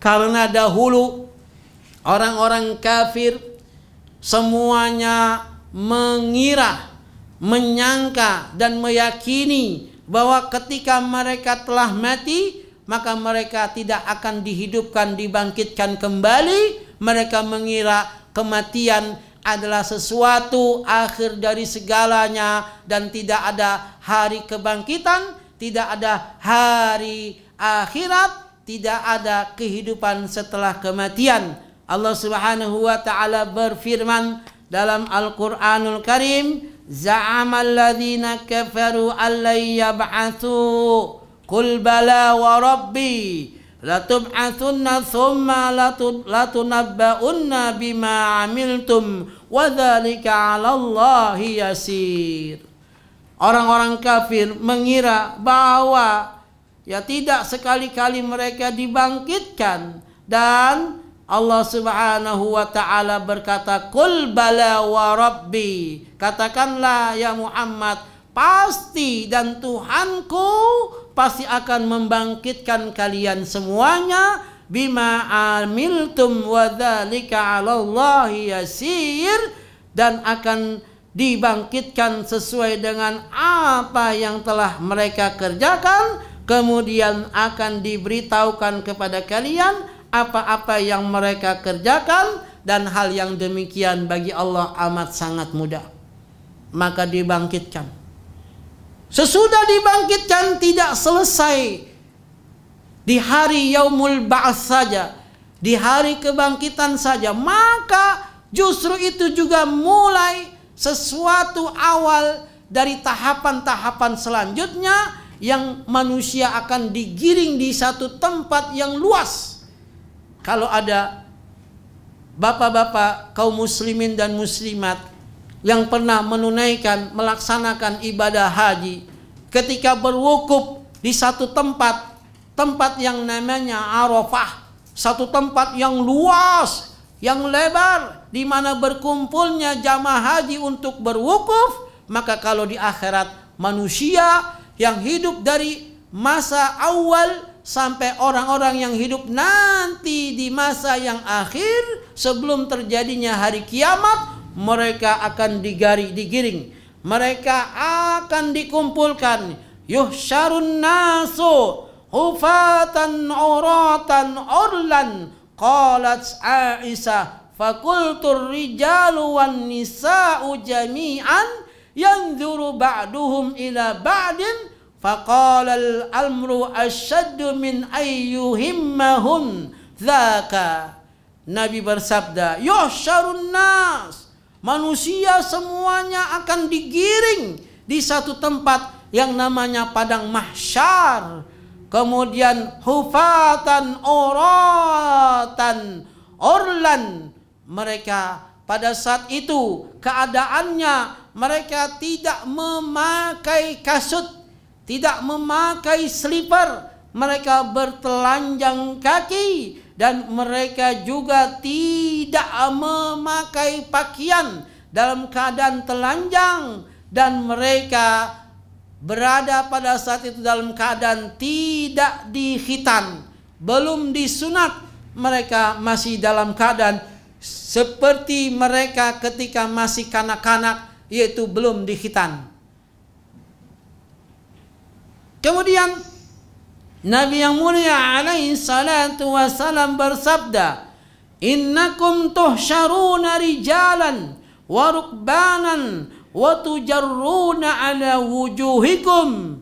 Speaker 1: Karena dahulu orang-orang kafir semuanya mengira, menyangka dan meyakini bahwa ketika mereka telah mati maka mereka tidak akan dihidupkan, dibangkitkan kembali. Mereka mengira kematian adalah sesuatu akhir dari segalanya dan tidak ada hari kebangkitan, tidak ada hari akhirat, tidak ada kehidupan setelah kematian. Allah Subhanahu wa taala berfirman dalam Al-Qur'anul Karim, "Za'amal ladzina kafaru an yab'atsu." Qul bala wa rabbi asunna thumma latunabba'unna bima 'amiltum Wadhalika 'ala Allahi yasir. Orang-orang kafir mengira bahwa ya tidak sekali-kali mereka dibangkitkan dan Allah Subhanahu wa taala berkata kul bala wa rabbi katakanlah ya Muhammad pasti dan Tuhanku pasti akan membangkitkan kalian semuanya bima amiltum wa dzalika 'alallahi yasir dan akan dibangkitkan sesuai dengan apa yang telah mereka kerjakan kemudian akan diberitahukan kepada kalian apa-apa yang mereka kerjakan dan hal yang demikian bagi Allah amat sangat mudah maka dibangkitkan Sesudah dibangkitkan tidak selesai di hari yaumul ba'ats saja, di hari kebangkitan saja, maka justru itu juga mulai sesuatu awal dari tahapan-tahapan selanjutnya yang manusia akan digiring di satu tempat yang luas. Kalau ada bapak-bapak kaum muslimin dan muslimat yang pernah menunaikan melaksanakan ibadah haji ketika berwukuf di satu tempat tempat yang namanya Arafah satu tempat yang luas yang lebar di mana berkumpulnya jamaah haji untuk berwukuf maka kalau di akhirat manusia yang hidup dari masa awal sampai orang-orang yang hidup nanti di masa yang akhir sebelum terjadinya hari kiamat mereka akan digari digiring mereka akan dikumpulkan yuhsyarun nasu hufatan uratan urlan qalat Aisyah fakultur rijalu wan nisa'u jami'an yanzuru ba'duhum ila ba'din فقال الأمر أشد من min ذاك نبي Nabi bersabda الناس nas Manusia semuanya akan digiring di satu tempat yang namanya padang mahsyar. Kemudian hufatan oratan orlan mereka pada saat itu keadaannya mereka tidak memakai kasut, tidak memakai slipper, mereka bertelanjang kaki dan mereka juga tidak memakai pakaian dalam keadaan telanjang dan mereka berada pada saat itu dalam keadaan tidak dihitan belum disunat mereka masih dalam keadaan seperti mereka ketika masih kanak-kanak yaitu belum dihitan kemudian Nabi yang mulia alaihi salatu wasalam bersabda, "Innakum tuhsyaruna rijalan wa rukbanan wa tujarruna ala wujuhikum."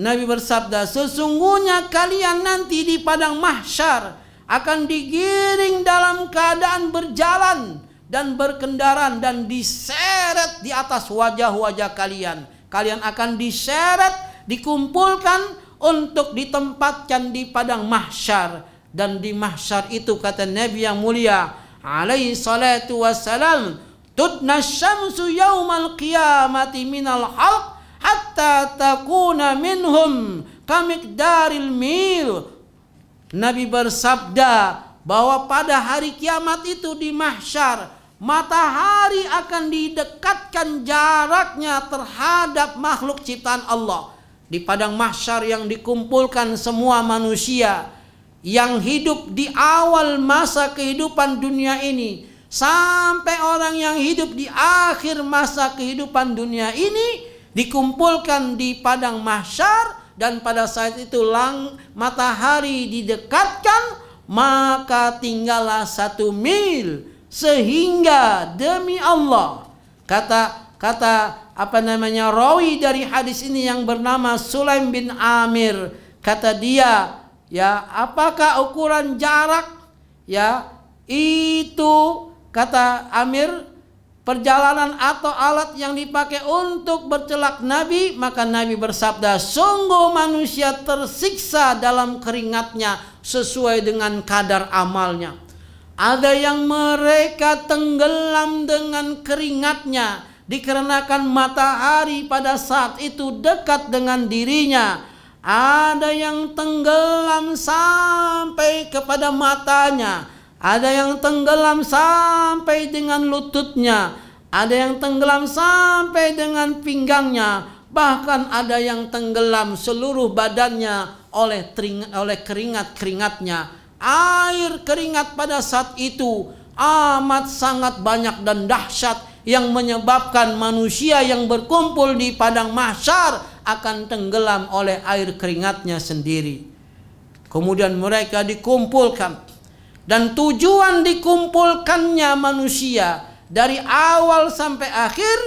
Speaker 1: Nabi bersabda, "Sesungguhnya kalian nanti di padang mahsyar akan digiring dalam keadaan berjalan dan berkendaraan dan diseret di atas wajah-wajah kalian. Kalian akan diseret, dikumpulkan untuk ditempatkan di padang mahsyar dan di mahsyar itu kata Nabi yang mulia alaihi salatu wassalam tudna syamsu yaumal qiyamati minal halq hatta takuna minhum kamikdaril mil Nabi bersabda bahwa pada hari kiamat itu di mahsyar matahari akan didekatkan jaraknya terhadap makhluk ciptaan Allah di padang mahsyar yang dikumpulkan semua manusia yang hidup di awal masa kehidupan dunia ini sampai orang yang hidup di akhir masa kehidupan dunia ini dikumpulkan di padang mahsyar dan pada saat itu lang matahari didekatkan maka tinggallah satu mil sehingga demi Allah kata kata apa namanya rawi dari hadis ini yang bernama Sulaim bin Amir kata dia ya apakah ukuran jarak ya itu kata Amir perjalanan atau alat yang dipakai untuk bercelak Nabi maka Nabi bersabda sungguh manusia tersiksa dalam keringatnya sesuai dengan kadar amalnya ada yang mereka tenggelam dengan keringatnya dikarenakan matahari pada saat itu dekat dengan dirinya. Ada yang tenggelam sampai kepada matanya, ada yang tenggelam sampai dengan lututnya, ada yang tenggelam sampai dengan pinggangnya, bahkan ada yang tenggelam seluruh badannya oleh tering, oleh keringat-keringatnya. Air keringat pada saat itu amat sangat banyak dan dahsyat yang menyebabkan manusia yang berkumpul di padang mahsyar akan tenggelam oleh air keringatnya sendiri. Kemudian mereka dikumpulkan dan tujuan dikumpulkannya manusia dari awal sampai akhir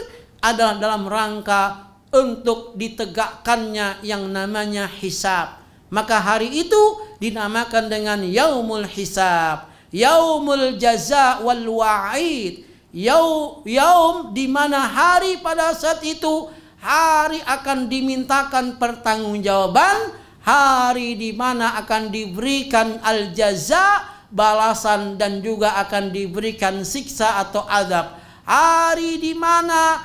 Speaker 1: adalah dalam rangka untuk ditegakkannya yang namanya hisab. Maka hari itu dinamakan dengan yaumul hisab, yaumul jaza wal wa'id Yaum, yaum di mana hari pada saat itu hari akan dimintakan pertanggungjawaban, hari di mana akan diberikan al jaza balasan dan juga akan diberikan siksa atau adab Hari di mana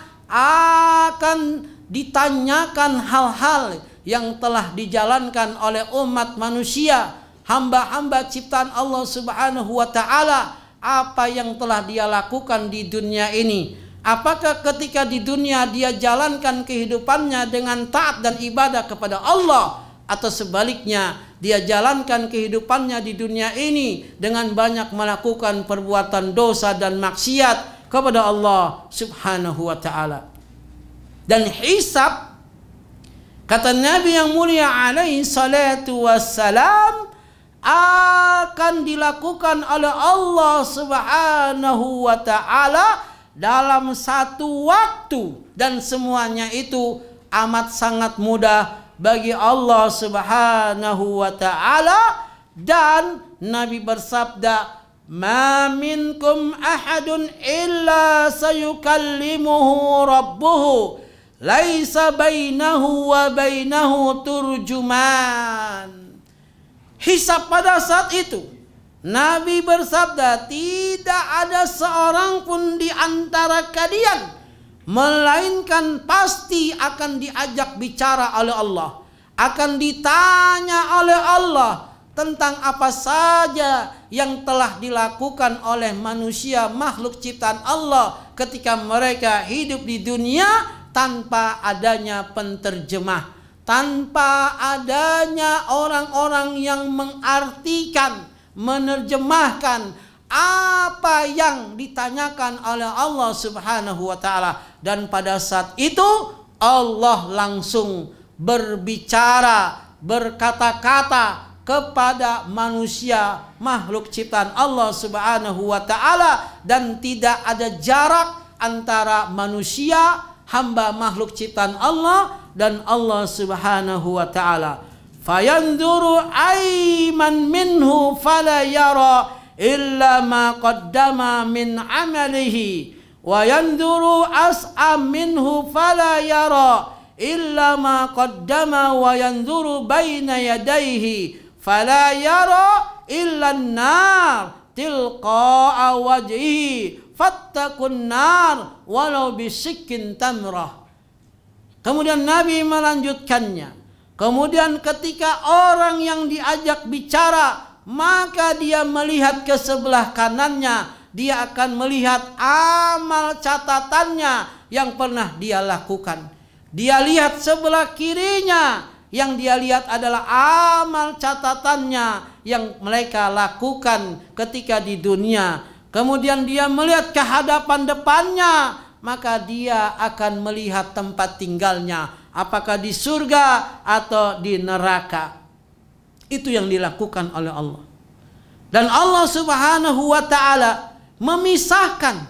Speaker 1: akan ditanyakan hal-hal yang telah dijalankan oleh umat manusia, hamba-hamba ciptaan Allah Subhanahu wa taala apa yang telah dia lakukan di dunia ini. Apakah ketika di dunia dia jalankan kehidupannya dengan taat dan ibadah kepada Allah atau sebaliknya dia jalankan kehidupannya di dunia ini dengan banyak melakukan perbuatan dosa dan maksiat kepada Allah Subhanahu wa taala. Dan hisab kata Nabi yang mulia alaihi salatu wassalam akan dilakukan oleh Allah Subhanahu wa taala dalam satu waktu dan semuanya itu amat sangat mudah bagi Allah Subhanahu wa taala dan Nabi bersabda Ma minkum ahadun illa sayukallimuhu rabbuhu laisa bainahu wa bainahu turjuman hisap pada saat itu. Nabi bersabda, tidak ada seorang pun di antara kalian melainkan pasti akan diajak bicara oleh Allah, akan ditanya oleh Allah tentang apa saja yang telah dilakukan oleh manusia makhluk ciptaan Allah ketika mereka hidup di dunia tanpa adanya penterjemah tanpa adanya orang-orang yang mengartikan, menerjemahkan apa yang ditanyakan oleh Allah Subhanahu wa taala dan pada saat itu Allah langsung berbicara, berkata-kata kepada manusia makhluk ciptaan Allah Subhanahu wa taala dan tidak ada jarak antara manusia hamba makhluk ciptaan Allah dan Allah Subhanahu wa taala. Fayanzuru ayman minhu fala yara illa ma qaddama min amalihi wa yanzuru as'am minhu fala yara illa ma qaddama wa yanzuru baina yadayhi fala yara illa an-nar tilqa'a wajhihi fattakun nar walau bisikin tamrah. Kemudian Nabi melanjutkannya. Kemudian ketika orang yang diajak bicara, maka dia melihat ke sebelah kanannya, dia akan melihat amal catatannya yang pernah dia lakukan. Dia lihat sebelah kirinya, yang dia lihat adalah amal catatannya yang mereka lakukan ketika di dunia kemudian dia melihat ke hadapan depannya, maka dia akan melihat tempat tinggalnya, apakah di surga atau di neraka. Itu yang dilakukan oleh Allah. Dan Allah Subhanahu wa taala memisahkan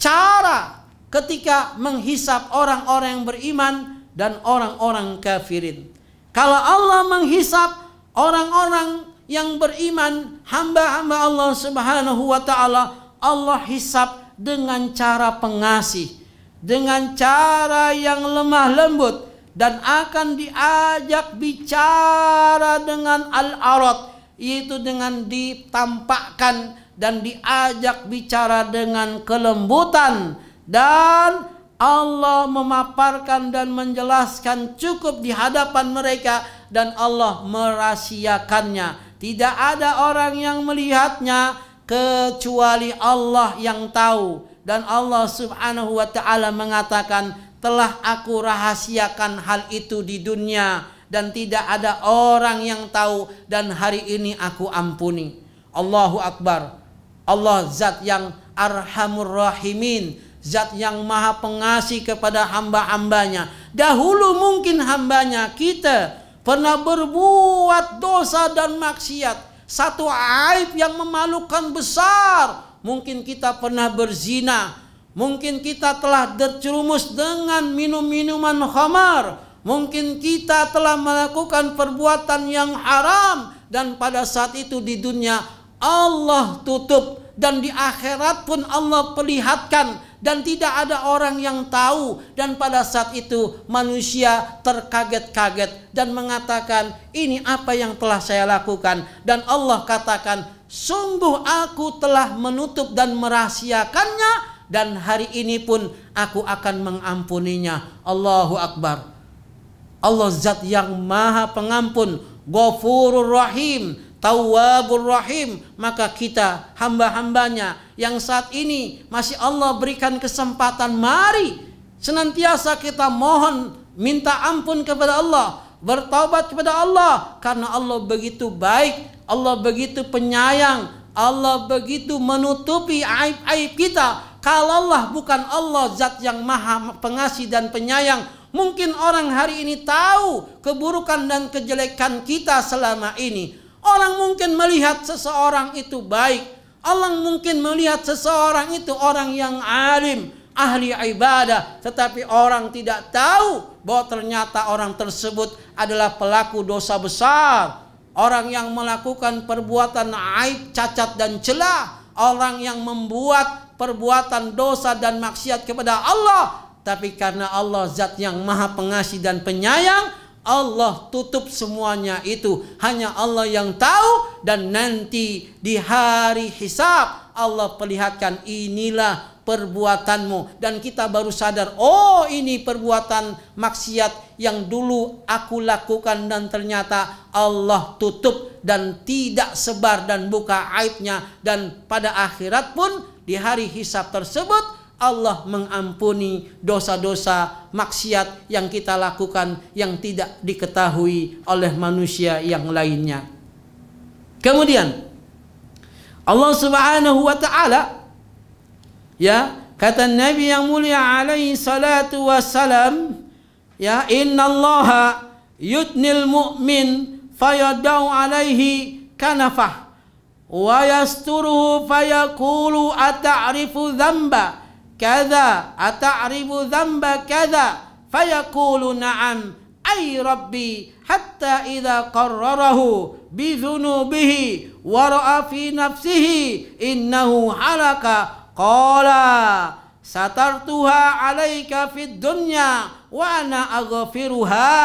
Speaker 1: cara ketika menghisap orang-orang yang beriman dan orang-orang kafirin. Kalau Allah menghisap orang-orang yang beriman hamba-hamba Allah Subhanahu wa taala Allah hisap dengan cara pengasih dengan cara yang lemah lembut dan akan diajak bicara dengan al-arad yaitu dengan ditampakkan dan diajak bicara dengan kelembutan dan Allah memaparkan dan menjelaskan cukup di hadapan mereka dan Allah merahasiakannya tidak ada orang yang melihatnya kecuali Allah yang tahu dan Allah Subhanahu wa taala mengatakan telah aku rahasiakan hal itu di dunia dan tidak ada orang yang tahu dan hari ini aku ampuni. Allahu akbar. Allah zat yang arhamur rahimin, zat yang maha pengasih kepada hamba-hambanya. Dahulu mungkin hambanya kita pernah berbuat dosa dan maksiat, satu aib yang memalukan besar. Mungkin kita pernah berzina, mungkin kita telah terjerumus dengan minum-minuman khamar, mungkin kita telah melakukan perbuatan yang haram dan pada saat itu di dunia Allah tutup dan di akhirat pun Allah perlihatkan dan tidak ada orang yang tahu dan pada saat itu manusia terkaget-kaget dan mengatakan ini apa yang telah saya lakukan dan Allah katakan sungguh aku telah menutup dan merahasiakannya dan hari ini pun aku akan mengampuninya Allahu Akbar Allah zat yang maha pengampun Ghafurur Rahim Tawabur Rahim, maka kita hamba-hambanya yang saat ini masih Allah berikan kesempatan mari senantiasa kita mohon minta ampun kepada Allah, bertaubat kepada Allah karena Allah begitu baik, Allah begitu penyayang, Allah begitu menutupi aib-aib kita. kalau Allah bukan Allah zat yang maha pengasih dan penyayang, Mungkin orang hari ini tahu keburukan dan kejelekan kita selama ini, Orang mungkin melihat seseorang itu baik. orang mungkin melihat seseorang itu orang yang alim, ahli ibadah, tetapi orang tidak tahu bahwa ternyata orang tersebut adalah pelaku dosa besar, orang yang melakukan perbuatan aib, cacat dan celah, orang yang membuat perbuatan dosa dan maksiat kepada Allah, tapi karena Allah zat yang maha pengasih dan penyayang, Allah tutup semuanya itu. Hanya Allah yang tahu dan nanti di hari hisab Allah perlihatkan inilah perbuatanmu dan kita baru sadar oh ini perbuatan maksiat yang dulu aku lakukan dan ternyata Allah tutup dan tidak sebar dan buka aibnya dan pada akhirat pun di hari hisab tersebut Allah mengampuni dosa-dosa maksiat yang kita lakukan yang tidak diketahui oleh manusia yang lainnya. Kemudian Allah Subhanahu wa taala ya kata Nabi yang mulia alaihi salatu wassalam ya innallaha yutnil mu'min fayadau alaihi kanafah wa yasturuhu fayaqulu ata'rifu dzamba kaza ata'rifu dhanba kaza fayaqulu na'am ay rabbi hatta idza qarrarahu bi dhunubihi wa ra'a fi nafsihi innahu halaka qala satartuha alaika fid dunya wa ana aghfiruha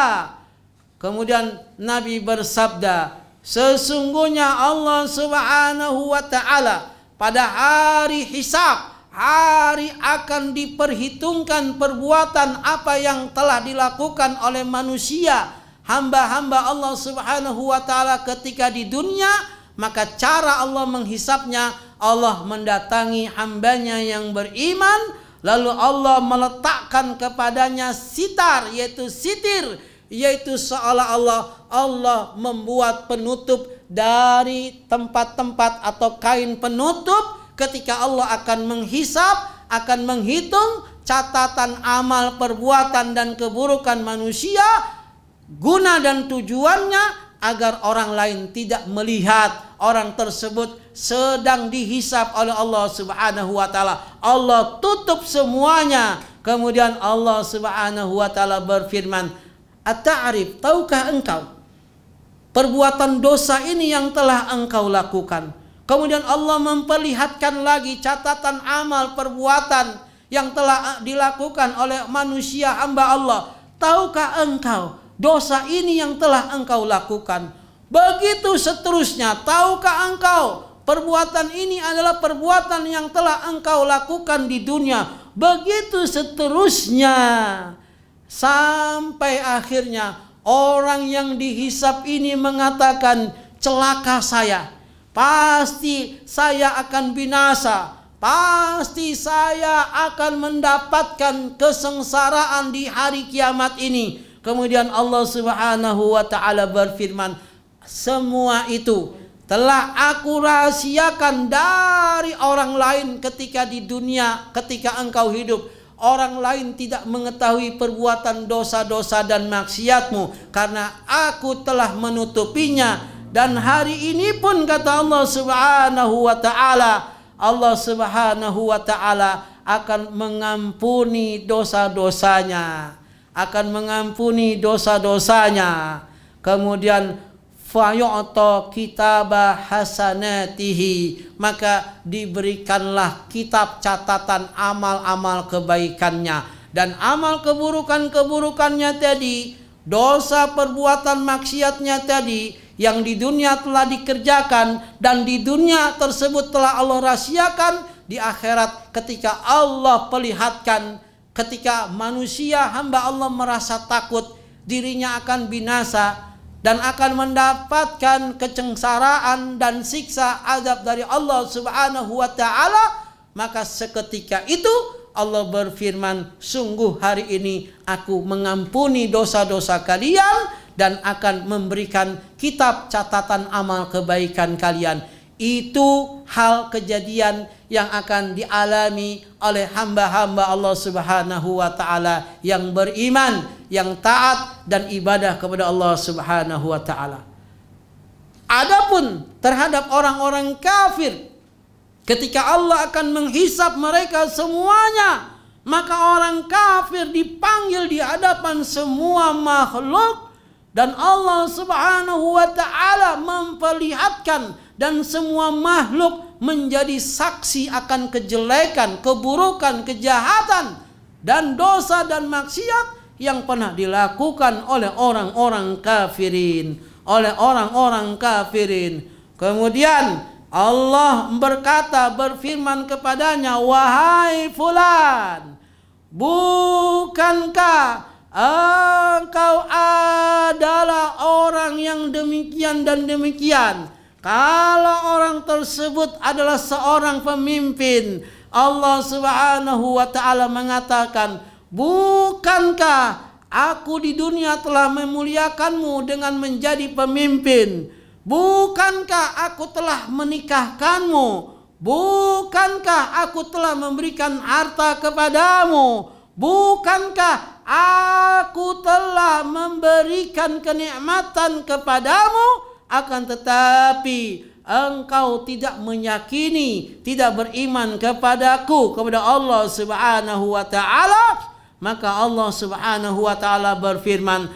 Speaker 1: kemudian nabi bersabda sesungguhnya Allah Subhanahu wa taala pada hari hisab hari akan diperhitungkan perbuatan apa yang telah dilakukan oleh manusia hamba-hamba Allah Subhanahu wa taala ketika di dunia maka cara Allah menghisapnya Allah mendatangi hambanya yang beriman lalu Allah meletakkan kepadanya sitar yaitu sitir yaitu seolah-olah Allah membuat penutup dari tempat-tempat atau kain penutup ketika Allah akan menghisap, akan menghitung catatan amal perbuatan dan keburukan manusia guna dan tujuannya agar orang lain tidak melihat orang tersebut sedang dihisap oleh Allah Subhanahu wa taala. Allah tutup semuanya. Kemudian Allah Subhanahu wa taala berfirman, at tahukah engkau perbuatan dosa ini yang telah engkau lakukan?" Kemudian Allah memperlihatkan lagi catatan amal perbuatan yang telah dilakukan oleh manusia hamba Allah. Tahukah engkau dosa ini yang telah engkau lakukan? Begitu seterusnya, tahukah engkau perbuatan ini adalah perbuatan yang telah engkau lakukan di dunia? Begitu seterusnya sampai akhirnya orang yang dihisap ini mengatakan celaka saya pasti saya akan binasa, pasti saya akan mendapatkan kesengsaraan di hari kiamat ini. Kemudian Allah Subhanahu wa taala berfirman, semua itu telah aku rahasiakan dari orang lain ketika di dunia, ketika engkau hidup. Orang lain tidak mengetahui perbuatan dosa-dosa dan maksiatmu karena aku telah menutupinya dan hari ini pun kata Allah Subhanahu wa taala, Allah Subhanahu wa taala akan mengampuni dosa-dosanya, akan mengampuni dosa-dosanya. Kemudian fayu'ta kitaba hasanatihi maka diberikanlah kitab catatan amal-amal kebaikannya dan amal keburukan-keburukannya tadi dosa perbuatan maksiatnya tadi yang di dunia telah dikerjakan dan di dunia tersebut telah Allah rahasiakan di akhirat ketika Allah perlihatkan ketika manusia hamba Allah merasa takut dirinya akan binasa dan akan mendapatkan kecengsaraan dan siksa azab dari Allah Subhanahu wa taala maka seketika itu Allah berfirman sungguh hari ini aku mengampuni dosa-dosa kalian dan akan memberikan kitab catatan amal kebaikan kalian. Itu hal kejadian yang akan dialami oleh hamba-hamba Allah Subhanahu wa taala yang beriman, yang taat dan ibadah kepada Allah Subhanahu wa taala. Adapun terhadap orang-orang kafir ketika Allah akan menghisap mereka semuanya, maka orang kafir dipanggil di hadapan semua makhluk dan Allah subhanahu wa ta'ala memperlihatkan dan semua makhluk menjadi saksi akan kejelekan, keburukan, kejahatan dan dosa dan maksiat yang pernah dilakukan oleh orang-orang kafirin, oleh orang-orang kafirin. Kemudian Allah berkata berfirman kepadanya, "Wahai fulan, bukankah Engkau adalah orang yang demikian dan demikian. Kalau orang tersebut adalah seorang pemimpin, Allah Subhanahu wa taala mengatakan, "Bukankah aku di dunia telah memuliakanmu dengan menjadi pemimpin? Bukankah aku telah menikahkanmu? Bukankah aku telah memberikan harta kepadamu? Bukankah aku telah memberikan kenikmatan kepadamu akan tetapi engkau tidak menyakini, tidak beriman kepadaku kepada Allah Subhanahu wa taala maka Allah Subhanahu wa taala berfirman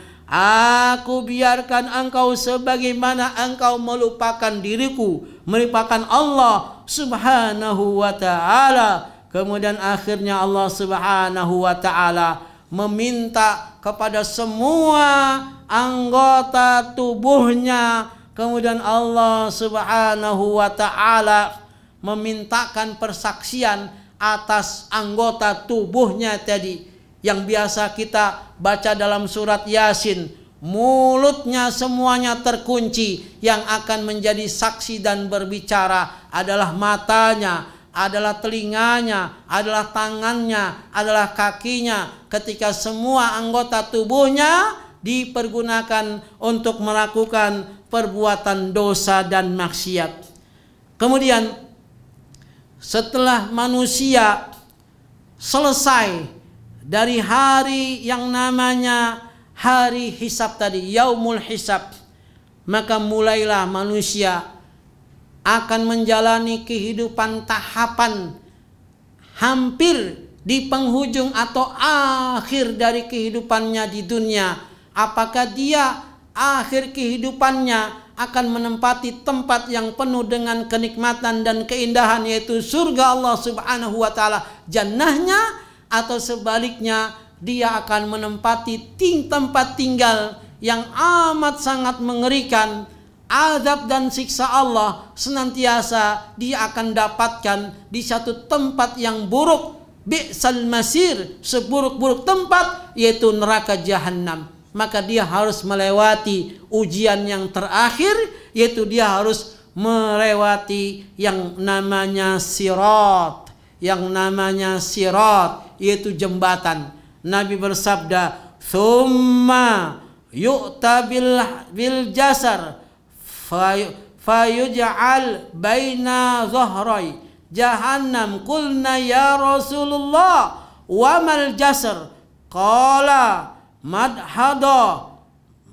Speaker 1: aku biarkan engkau sebagaimana engkau melupakan diriku melupakan Allah Subhanahu wa taala kemudian akhirnya Allah Subhanahu wa taala meminta kepada semua anggota tubuhnya kemudian Allah Subhanahu wa taala memintakan persaksian atas anggota tubuhnya tadi yang biasa kita baca dalam surat Yasin mulutnya semuanya terkunci yang akan menjadi saksi dan berbicara adalah matanya adalah telinganya, adalah tangannya, adalah kakinya. Ketika semua anggota tubuhnya dipergunakan untuk melakukan perbuatan dosa dan maksiat. Kemudian setelah manusia selesai dari hari yang namanya hari hisab tadi, yaumul hisab, maka mulailah manusia akan menjalani kehidupan tahapan hampir di penghujung atau akhir dari kehidupannya di dunia. Apakah dia akhir kehidupannya akan menempati tempat yang penuh dengan kenikmatan dan keindahan yaitu surga Allah Subhanahu wa taala jannahnya atau sebaliknya dia akan menempati ting tempat tinggal yang amat sangat mengerikan azab dan siksa Allah senantiasa dia akan dapatkan di satu tempat yang buruk bi'sal masir seburuk-buruk tempat yaitu neraka jahanam maka dia harus melewati ujian yang terakhir yaitu dia harus melewati yang namanya sirat yang namanya sirat yaitu jembatan Nabi bersabda thumma yu'tabil bil jasar فيجعل بين ظهري جهنم قلنا يا رسول الله وما الجسر قال مدحضة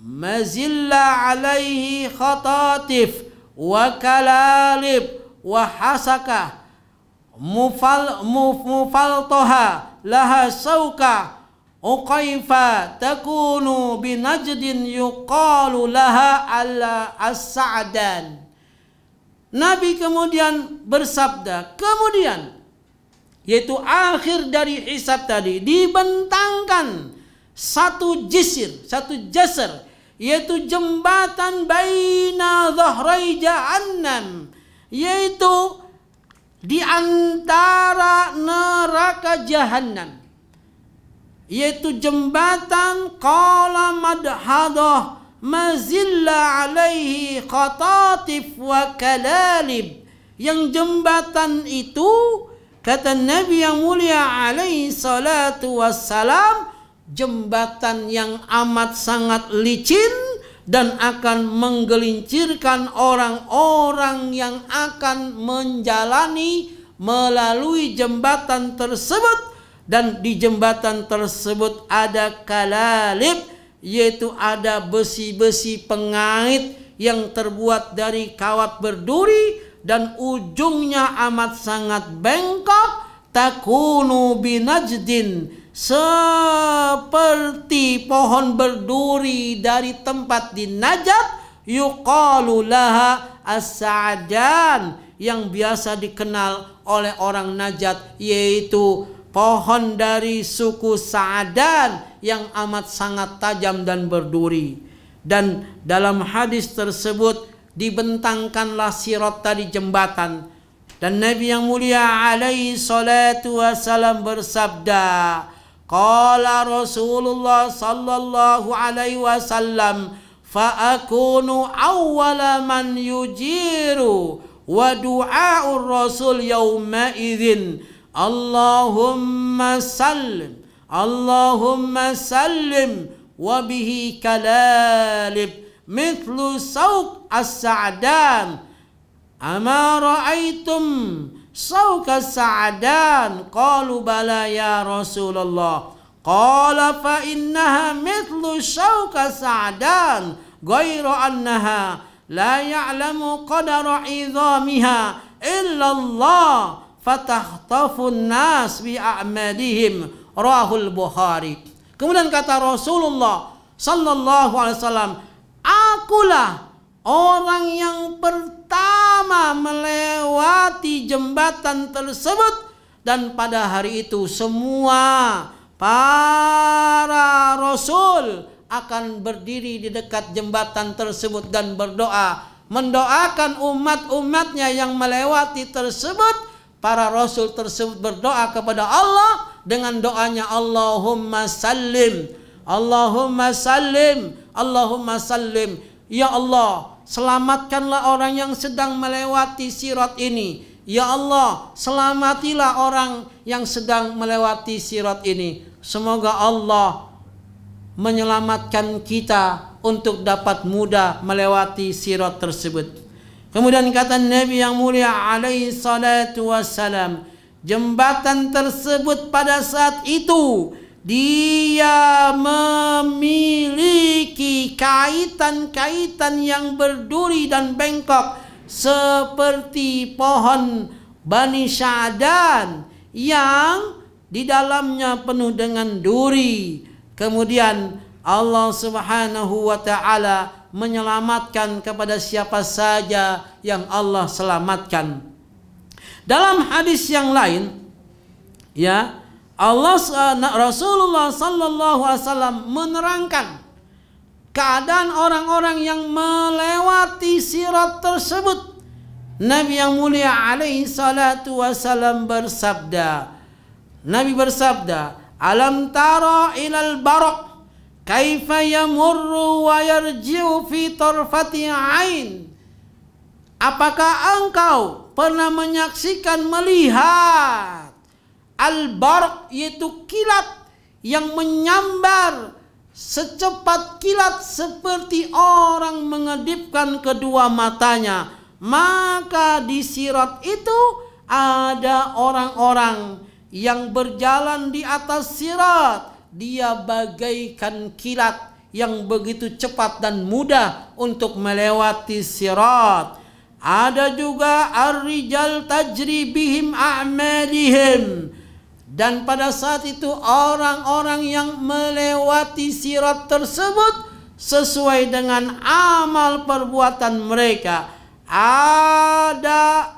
Speaker 1: مزل عليه خطاطف وكلالب وحسكة مفلطها لها سوكة Uqaifa takunu binajdin yuqalu laha ala as-sa'dan. Nabi kemudian bersabda, kemudian yaitu akhir dari hisab tadi dibentangkan satu jisir, satu jasar yaitu jembatan baina dhahrai jahannam yaitu di antara neraka jahannam yaitu jembatan qala madhadah mazilla alaihi qatatif wa kalalib yang jembatan itu kata Nabi yang mulia alaihi salatu wassalam jembatan yang amat sangat licin dan akan menggelincirkan orang-orang yang akan menjalani melalui jembatan tersebut dan di jembatan tersebut ada kalalib yaitu ada besi-besi pengait yang terbuat dari kawat berduri dan ujungnya amat sangat bengkok takunu binajdin seperti pohon berduri dari tempat di Najat yuqalu asajan yang biasa dikenal oleh orang Najat yaitu pohon dari suku Sa'adan yang amat sangat tajam dan berduri. Dan dalam hadis tersebut dibentangkanlah sirat tadi jembatan. Dan Nabi yang mulia alaihi salatu wasalam bersabda, Qala Rasulullah sallallahu alaihi wasallam, Fa'akunu awwala man yujiru wa du'a'ur rasul yawma idhin. اللهم سلم اللهم سلم وبه كلالب مثل سوق السعدان أما رأيتم سوق السعدان قالوا بلى يا رسول الله قال فإنها مثل شوك سعدان غير أنها لا يعلم قدر عظامها إلا الله fatahtafun nas bi a'malihim rahul Bukhari. Kemudian kata Rasulullah sallallahu alaihi wasallam, akulah orang yang pertama melewati jembatan tersebut dan pada hari itu semua para rasul akan berdiri di dekat jembatan tersebut dan berdoa mendoakan umat-umatnya yang melewati tersebut para rasul tersebut berdoa kepada Allah dengan doanya Allahumma salim Allahumma salim Allahumma salim ya Allah selamatkanlah orang yang sedang melewati sirat ini ya Allah selamatilah orang yang sedang melewati sirat ini semoga Allah menyelamatkan kita untuk dapat mudah melewati sirat tersebut Kemudian kata Nabi yang mulia alaihi salatu wassalam. Jembatan tersebut pada saat itu. Dia memiliki kaitan-kaitan yang berduri dan bengkok. Seperti pohon Bani Syadan. Yang di dalamnya penuh dengan duri. Kemudian Allah subhanahu wa ta'ala mengatakan. menyelamatkan kepada siapa saja yang Allah selamatkan. Dalam hadis yang lain, ya Allah eh, Rasulullah Sallallahu Alaihi Wasallam menerangkan keadaan orang-orang yang melewati sirat tersebut. Nabi yang mulia alaihi salatu wasallam bersabda. Nabi bersabda, "Alam tara ilal barok Kaifa yamurru wa yarji'u fi tarfati ain. Apakah engkau pernah menyaksikan melihat al-barq yaitu kilat yang menyambar secepat kilat seperti orang mengedipkan kedua matanya maka di sirat itu ada orang-orang yang berjalan di atas sirat dia bagaikan kilat yang begitu cepat dan mudah untuk melewati sirat. Ada juga ar-rijal tajri bihim a'malihim. Dan pada saat itu orang-orang yang melewati sirat tersebut sesuai dengan amal perbuatan mereka. Ada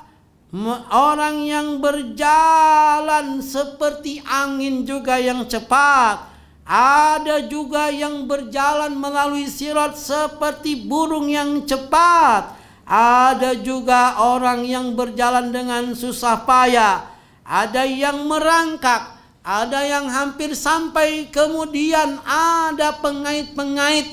Speaker 1: orang yang berjalan seperti angin juga yang cepat ada juga yang berjalan melalui sirat seperti burung yang cepat. Ada juga orang yang berjalan dengan susah payah. Ada yang merangkak. Ada yang hampir sampai kemudian ada pengait-pengait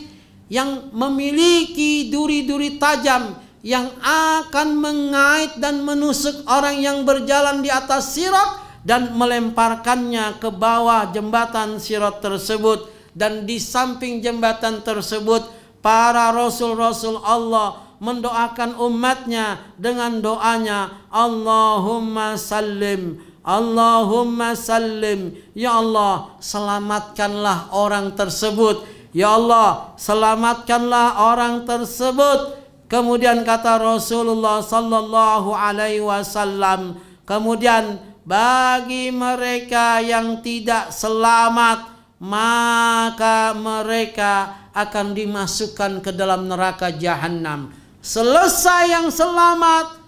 Speaker 1: yang memiliki duri-duri tajam yang akan mengait dan menusuk orang yang berjalan di atas sirat dan melemparkannya ke bawah jembatan sirat tersebut dan di samping jembatan tersebut para rasul-rasul Allah mendoakan umatnya dengan doanya Allahumma salim Allahumma salim ya Allah selamatkanlah orang tersebut ya Allah selamatkanlah orang tersebut kemudian kata Rasulullah sallallahu alaihi wasallam kemudian bagi mereka yang tidak selamat maka mereka akan dimasukkan ke dalam neraka jahanam selesai yang selamat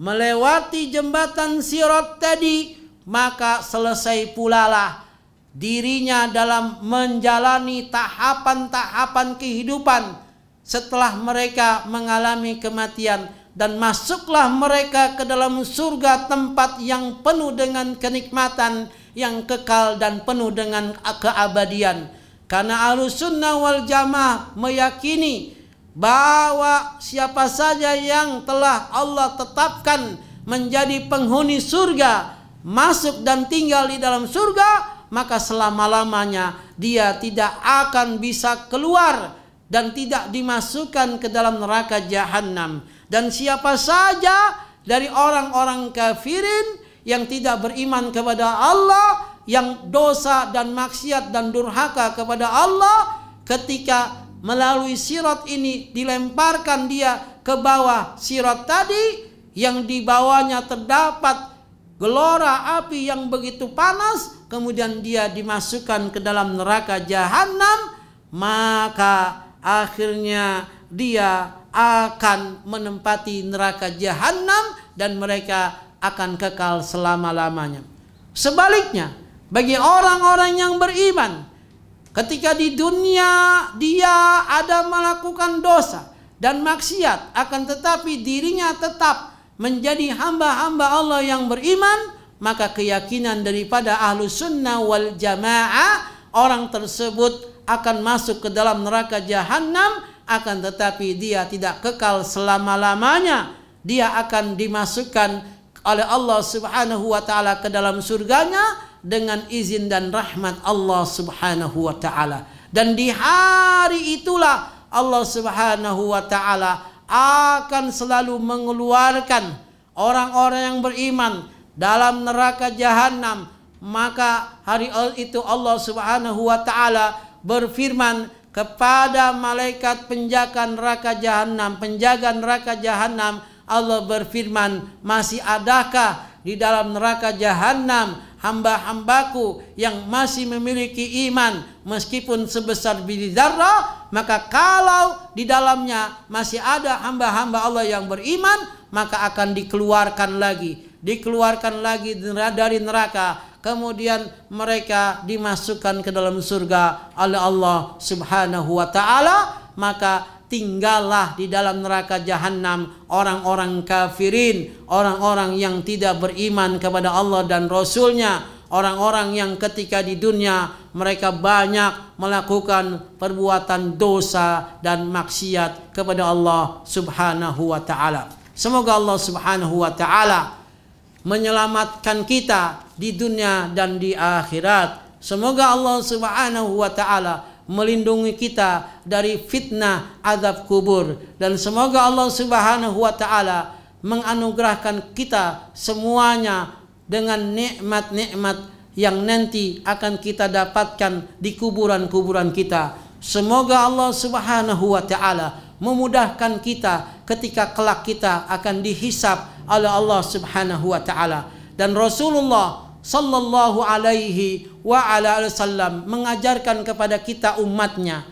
Speaker 1: melewati jembatan sirot tadi maka selesai pula lah dirinya dalam menjalani tahapan-tahapan kehidupan setelah mereka mengalami kematian dan masuklah mereka ke dalam surga tempat yang penuh dengan kenikmatan yang kekal dan penuh dengan keabadian. Karena alus sunnah wal jamaah meyakini bahwa siapa saja yang telah Allah tetapkan menjadi penghuni surga masuk dan tinggal di dalam surga maka selama-lamanya dia tidak akan bisa keluar dan tidak dimasukkan ke dalam neraka jahanam. Dan siapa saja dari orang-orang kafirin yang tidak beriman kepada Allah, yang dosa dan maksiat dan durhaka kepada Allah, ketika melalui sirat ini dilemparkan dia ke bawah sirat tadi, yang di bawahnya terdapat gelora api yang begitu panas, kemudian dia dimasukkan ke dalam neraka jahanam, maka akhirnya dia akan menempati neraka jahanam dan mereka akan kekal selama-lamanya. Sebaliknya, bagi orang-orang yang beriman, ketika di dunia dia ada melakukan dosa dan maksiat, akan tetapi dirinya tetap menjadi hamba-hamba Allah yang beriman, maka keyakinan daripada ahlu sunnah wal jamaah orang tersebut akan masuk ke dalam neraka jahanam akan tetapi dia tidak kekal selama-lamanya. Dia akan dimasukkan oleh Allah Subhanahu wa taala ke dalam surganya dengan izin dan rahmat Allah Subhanahu wa taala. Dan di hari itulah Allah Subhanahu wa taala akan selalu mengeluarkan orang-orang yang beriman dalam neraka jahanam maka hari itu Allah Subhanahu wa taala berfirman kepada malaikat penjaga neraka jahanam, penjaga neraka jahanam, Allah berfirman, masih adakah di dalam neraka jahanam hamba-hambaku yang masih memiliki iman meskipun sebesar biji zarrah maka kalau di dalamnya masih ada hamba-hamba Allah yang beriman maka akan dikeluarkan lagi dikeluarkan lagi dari neraka kemudian mereka dimasukkan ke dalam surga oleh Allah Subhanahu wa taala maka tinggallah di dalam neraka jahanam orang-orang kafirin, orang-orang yang tidak beriman kepada Allah dan Rasulnya, orang-orang yang ketika di dunia mereka banyak melakukan perbuatan dosa dan maksiat kepada Allah Subhanahu wa taala. Semoga Allah Subhanahu wa taala menyelamatkan kita di dunia dan di akhirat. Semoga Allah Subhanahu wa taala melindungi kita dari fitnah azab kubur dan semoga Allah Subhanahu wa taala menganugerahkan kita semuanya dengan nikmat-nikmat yang nanti akan kita dapatkan di kuburan-kuburan kita. Semoga Allah Subhanahu wa taala memudahkan kita ketika kelak kita akan dihisap oleh Allah Subhanahu wa taala. Dan Rasulullah sallallahu alaihi wa ala wasallam mengajarkan kepada kita umatnya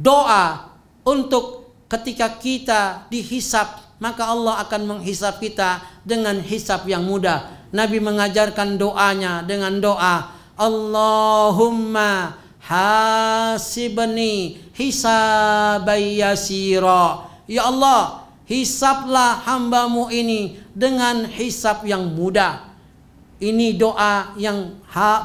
Speaker 1: doa untuk ketika kita dihisap maka Allah akan menghisap kita dengan hisap yang mudah. Nabi mengajarkan doanya dengan doa Allahumma hasibni hisabayasira. Ya Allah, hisaplah hambamu ini dengan hisap yang mudah. Ini doa yang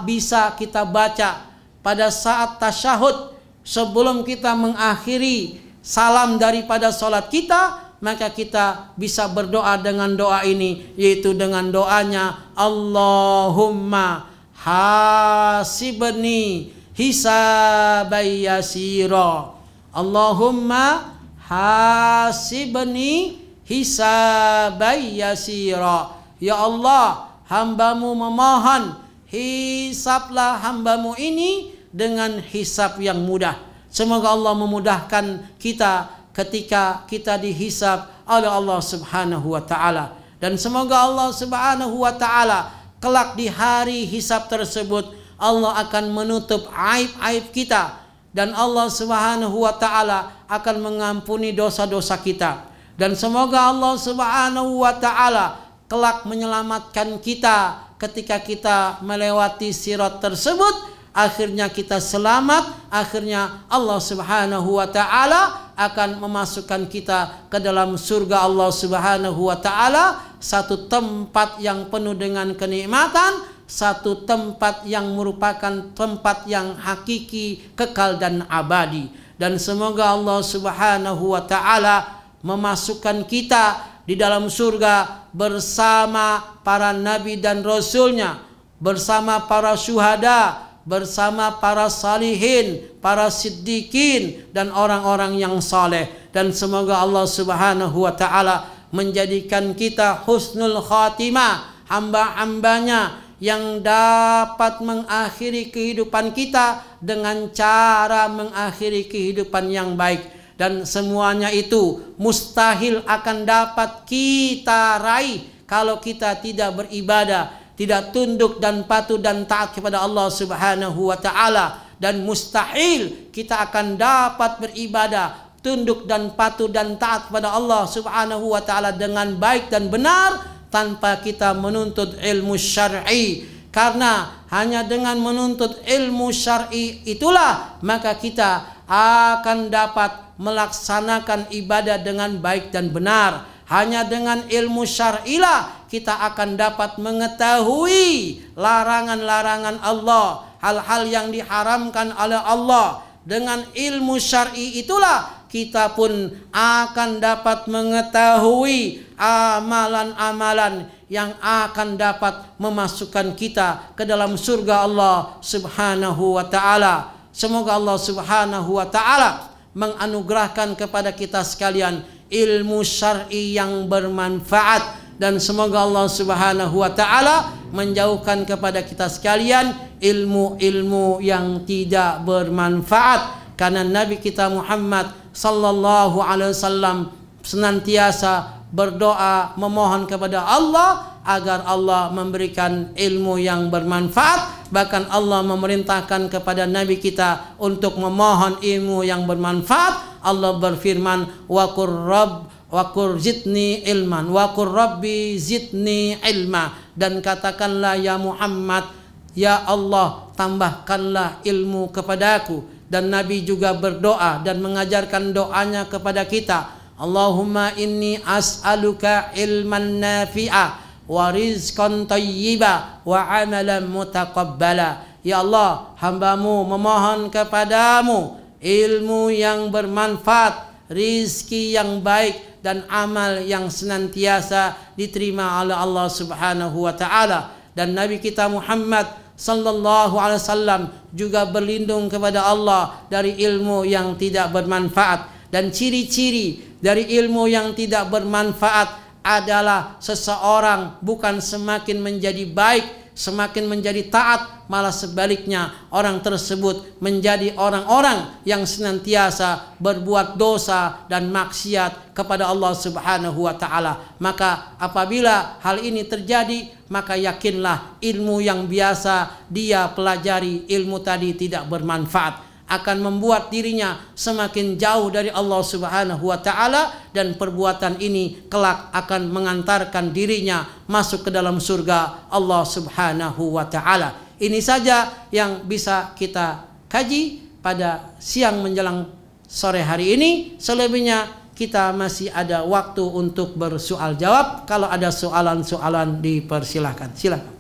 Speaker 1: bisa kita baca pada saat tasyahud sebelum kita mengakhiri salam daripada solat kita maka kita bisa berdoa dengan doa ini yaitu dengan doanya Allahumma hasibni hisabai yasira Allahumma hasibni hisabai yasira ya Allah hambamu memohon hisablah hambamu ini dengan hisab yang mudah semoga Allah memudahkan kita ketika kita dihisab oleh Allah Subhanahu wa taala dan semoga Allah Subhanahu wa taala kelak di hari hisab tersebut Allah akan menutup aib-aib kita dan Allah Subhanahu wa taala akan mengampuni dosa-dosa kita dan semoga Allah Subhanahu wa taala kelak menyelamatkan kita ketika kita melewati sirat tersebut akhirnya kita selamat akhirnya Allah Subhanahu wa taala akan memasukkan kita ke dalam surga Allah Subhanahu wa taala satu tempat yang penuh dengan kenikmatan satu tempat yang merupakan tempat yang hakiki, kekal dan abadi. Dan semoga Allah Subhanahu wa taala memasukkan kita di dalam surga bersama para nabi dan rasulnya, bersama para syuhada, bersama para salihin, para siddiqin dan orang-orang yang saleh dan semoga Allah Subhanahu wa taala menjadikan kita husnul khatimah hamba-hambanya yang dapat mengakhiri kehidupan kita dengan cara mengakhiri kehidupan yang baik dan semuanya itu mustahil akan dapat kita raih kalau kita tidak beribadah, tidak tunduk dan patuh dan taat kepada Allah Subhanahu wa taala dan mustahil kita akan dapat beribadah tunduk dan patuh dan taat kepada Allah Subhanahu wa taala dengan baik dan benar tanpa kita menuntut ilmu syar'i karena hanya dengan menuntut ilmu syar'i itulah maka kita akan dapat melaksanakan ibadah dengan baik dan benar. Hanya dengan ilmu syar'ilah kita akan dapat mengetahui larangan-larangan Allah, hal-hal yang diharamkan oleh Allah. Dengan ilmu syar'i itulah kita pun akan dapat mengetahui amalan-amalan yang akan dapat memasukkan kita ke dalam surga Allah Subhanahu wa taala. Semoga Allah Subhanahu wa taala menganugerahkan kepada kita sekalian ilmu syar'i yang bermanfaat dan semoga Allah Subhanahu wa taala menjauhkan kepada kita sekalian ilmu-ilmu yang tidak bermanfaat karena Nabi kita Muhammad sallallahu alaihi wasallam senantiasa berdoa memohon kepada Allah agar Allah memberikan ilmu yang bermanfaat bahkan Allah memerintahkan kepada nabi kita untuk memohon ilmu yang bermanfaat Allah berfirman wa qurrab wa zidni ilman wa rabbi zidni ilma dan katakanlah ya Muhammad ya Allah tambahkanlah ilmu kepadaku dan Nabi juga berdoa dan mengajarkan doanya kepada kita. Allahumma inni as'aluka ilman nafi'ah wa rizqan tayyiba wa amalan mutaqabbala. Ya Allah, hambamu memohon kepadamu ilmu yang bermanfaat, rizki yang baik dan amal yang senantiasa diterima oleh Allah Subhanahu wa taala dan Nabi kita Muhammad sallallahu alaihi wasallam juga berlindung kepada Allah dari ilmu yang tidak bermanfaat dan ciri-ciri dari ilmu yang tidak bermanfaat adalah seseorang bukan semakin menjadi baik semakin menjadi taat, malah sebaliknya orang tersebut menjadi orang-orang yang senantiasa berbuat dosa dan maksiat kepada Allah Subhanahu wa taala. Maka apabila hal ini terjadi, maka yakinlah ilmu yang biasa dia pelajari ilmu tadi tidak bermanfaat akan membuat dirinya semakin jauh dari Allah Subhanahu wa taala dan perbuatan ini kelak akan mengantarkan dirinya masuk ke dalam surga Allah Subhanahu wa taala. Ini saja yang bisa kita kaji pada siang menjelang sore hari ini. Selebihnya kita masih ada waktu untuk bersoal jawab. Kalau ada soalan-soalan dipersilahkan. silakan.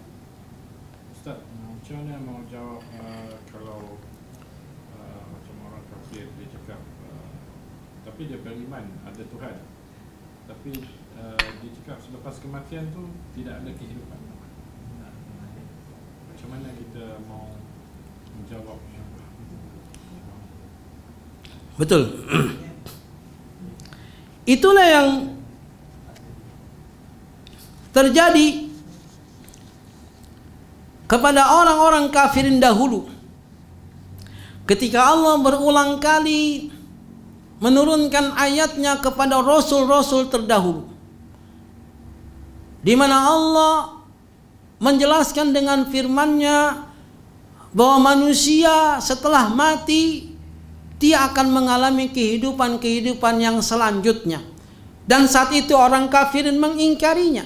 Speaker 1: tapi dia beriman ada Tuhan tapi uh, dia cakap selepas kematian tu tidak ada kehidupan macam mana kita mau menjawab betul itulah yang terjadi kepada orang-orang kafirin dahulu ketika Allah berulang kali menurunkan ayatnya kepada rasul-rasul terdahulu di mana Allah menjelaskan dengan firman-Nya bahwa manusia setelah mati dia akan mengalami kehidupan-kehidupan yang selanjutnya dan saat itu orang kafirin mengingkarinya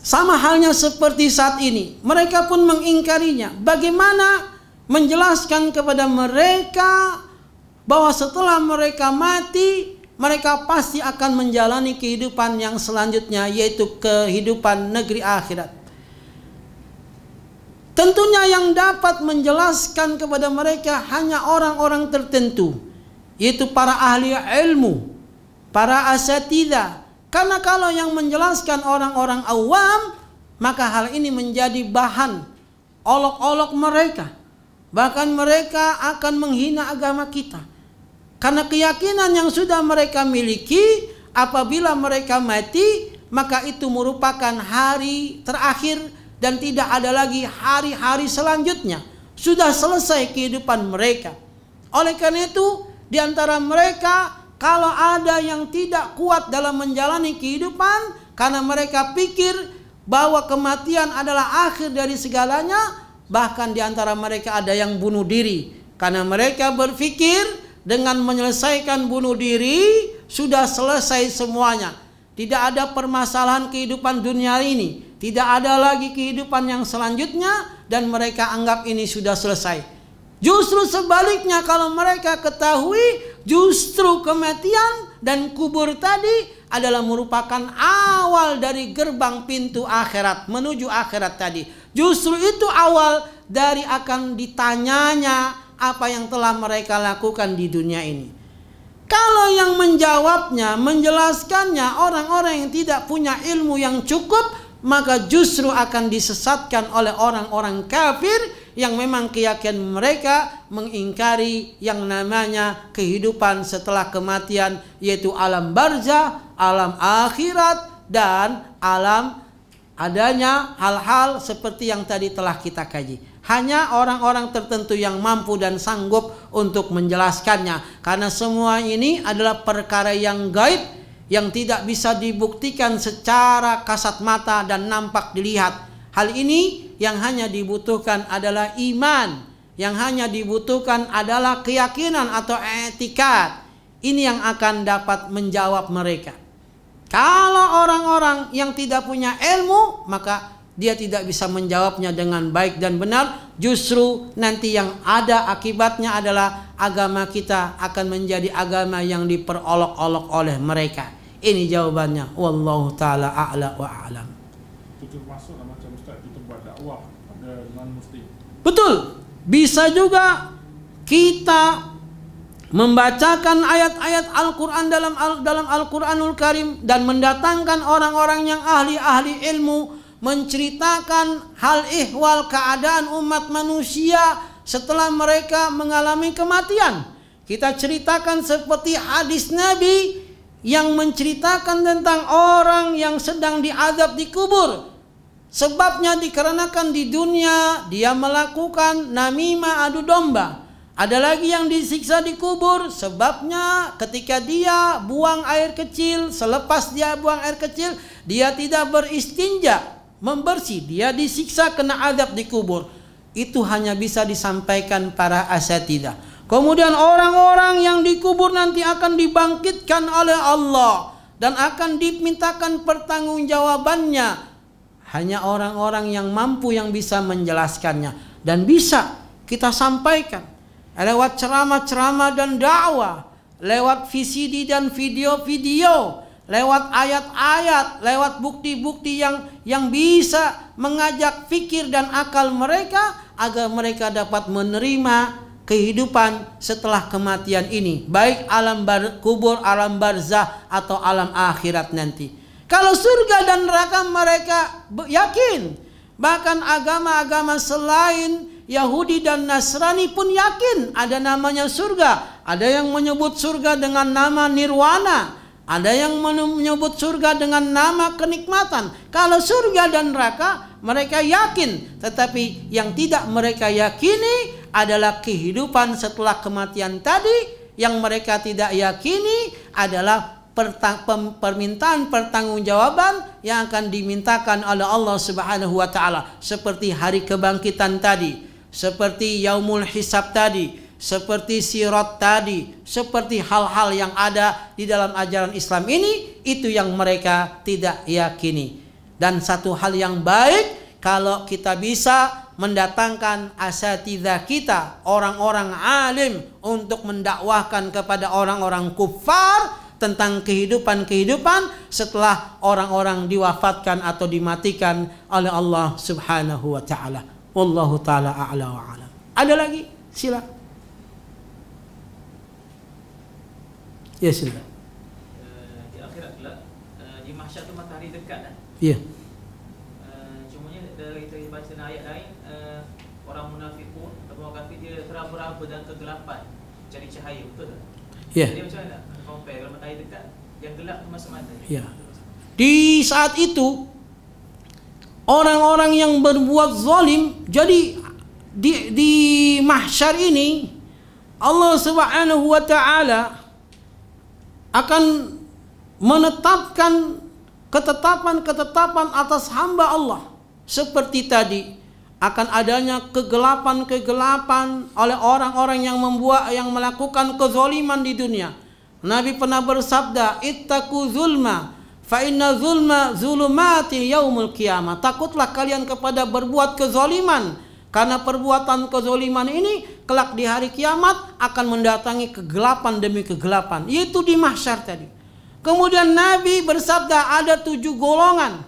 Speaker 1: sama halnya seperti saat ini mereka pun mengingkarinya bagaimana menjelaskan kepada mereka bahwa setelah mereka mati, mereka pasti akan menjalani kehidupan yang selanjutnya, yaitu kehidupan negeri akhirat. Tentunya yang dapat menjelaskan kepada mereka hanya orang-orang tertentu, yaitu para ahli ilmu, para asatidah. Karena kalau yang menjelaskan orang-orang awam, maka hal ini menjadi bahan olok-olok mereka. Bahkan mereka akan menghina agama kita. Karena keyakinan yang sudah mereka miliki apabila mereka mati maka itu merupakan hari terakhir dan tidak ada lagi hari-hari selanjutnya. Sudah selesai kehidupan mereka. Oleh karena itu di antara mereka kalau ada yang tidak kuat dalam menjalani kehidupan karena mereka pikir bahwa kematian adalah akhir dari segalanya bahkan di antara mereka ada yang bunuh diri karena mereka berpikir dengan menyelesaikan bunuh diri sudah selesai semuanya. Tidak ada permasalahan kehidupan dunia ini, tidak ada lagi kehidupan yang selanjutnya dan mereka anggap ini sudah selesai. Justru sebaliknya kalau mereka ketahui justru kematian dan kubur tadi adalah merupakan awal dari gerbang pintu akhirat menuju akhirat tadi. Justru itu awal dari akan ditanyanya apa yang telah mereka lakukan di dunia ini. Kalau yang menjawabnya, menjelaskannya orang-orang yang tidak punya ilmu yang cukup, maka justru akan disesatkan oleh orang-orang kafir yang memang keyakinan mereka mengingkari yang namanya kehidupan setelah kematian yaitu alam barzah, alam akhirat dan alam adanya hal-hal seperti yang tadi telah kita kaji. Hanya orang-orang tertentu yang mampu dan sanggup untuk menjelaskannya. Karena semua ini adalah perkara yang gaib yang tidak bisa dibuktikan secara kasat mata dan nampak dilihat. Hal ini yang hanya dibutuhkan adalah iman, yang hanya dibutuhkan adalah keyakinan atau etikat. Ini yang akan dapat menjawab mereka. Kalau orang-orang yang tidak punya ilmu, maka dia tidak bisa menjawabnya dengan baik dan benar, justru nanti yang ada akibatnya adalah agama kita akan menjadi agama yang diperolok-olok oleh mereka. Ini jawabannya. Wallahu taala a'la wa a'lam. Betul. Bisa juga kita membacakan ayat-ayat Al-Quran dalam dalam Al-Quranul Karim dan mendatangkan orang-orang yang ahli-ahli ilmu menceritakan hal ihwal keadaan umat manusia setelah mereka mengalami kematian. Kita ceritakan seperti hadis Nabi yang menceritakan tentang orang yang sedang diadab di kubur. Sebabnya dikarenakan di dunia dia melakukan namimah adu domba. Ada lagi yang disiksa di kubur sebabnya ketika dia buang air kecil, selepas dia buang air kecil, dia tidak beristinja membersih dia disiksa kena azab di kubur itu hanya bisa disampaikan para asatidah kemudian orang-orang yang dikubur nanti akan dibangkitkan oleh Allah dan akan dimintakan pertanggungjawabannya hanya orang-orang yang mampu yang bisa menjelaskannya dan bisa kita sampaikan lewat ceramah-ceramah dan dakwah lewat VCD dan video-video lewat ayat-ayat, lewat bukti-bukti yang yang bisa mengajak fikir dan akal mereka agar mereka dapat menerima kehidupan setelah kematian ini, baik alam bar, kubur, alam barzah atau alam akhirat nanti. Kalau surga dan neraka mereka yakin, bahkan agama-agama selain Yahudi dan Nasrani pun yakin ada namanya surga. Ada yang menyebut surga dengan nama nirwana, ada yang menyebut surga dengan nama kenikmatan. Kalau surga dan neraka mereka yakin, tetapi yang tidak mereka yakini adalah kehidupan setelah kematian tadi. Yang mereka tidak yakini adalah permintaan pertanggungjawaban yang akan dimintakan oleh Allah Subhanahu wa taala seperti hari kebangkitan tadi, seperti yaumul hisab tadi, seperti sirot tadi, seperti hal-hal yang ada di dalam ajaran Islam ini, itu yang mereka tidak yakini. Dan satu hal yang baik, kalau kita bisa mendatangkan asatidah kita, orang-orang alim untuk mendakwahkan kepada orang-orang kufar tentang kehidupan-kehidupan setelah orang-orang diwafatkan atau dimatikan oleh Allah Subhanahu wa taala. Wallahu taala a'la wa Ada lagi? Silakan. Ya silakan. Uh, eh, di akhirat pula uh, eh, di mahsyar tu matahari dekat kan? Ya. Uh, eh, cuma nya dari kita baca ayat lain uh, orang munafik pun atau orang kafir dia teraba-raba dalam kegelapan cari cahaya betul tak? Ya. Jadi macam mana? Compare kalau matahari dekat yang gelap tu masa mana? Ya. Di saat itu orang-orang yang berbuat zalim jadi di di mahsyar ini Allah Subhanahu wa taala akan menetapkan ketetapan-ketetapan atas hamba Allah seperti tadi akan adanya kegelapan-kegelapan oleh orang-orang yang membuat yang melakukan kezoliman di dunia. Nabi pernah bersabda, "Ittaqu zulma fa inna zulma zulumati yaumul qiyamah." Takutlah kalian kepada berbuat kezoliman karena perbuatan kezoliman ini kelak di hari kiamat akan mendatangi kegelapan demi kegelapan. Yaitu di mahsyar tadi. Kemudian Nabi bersabda ada tujuh golongan.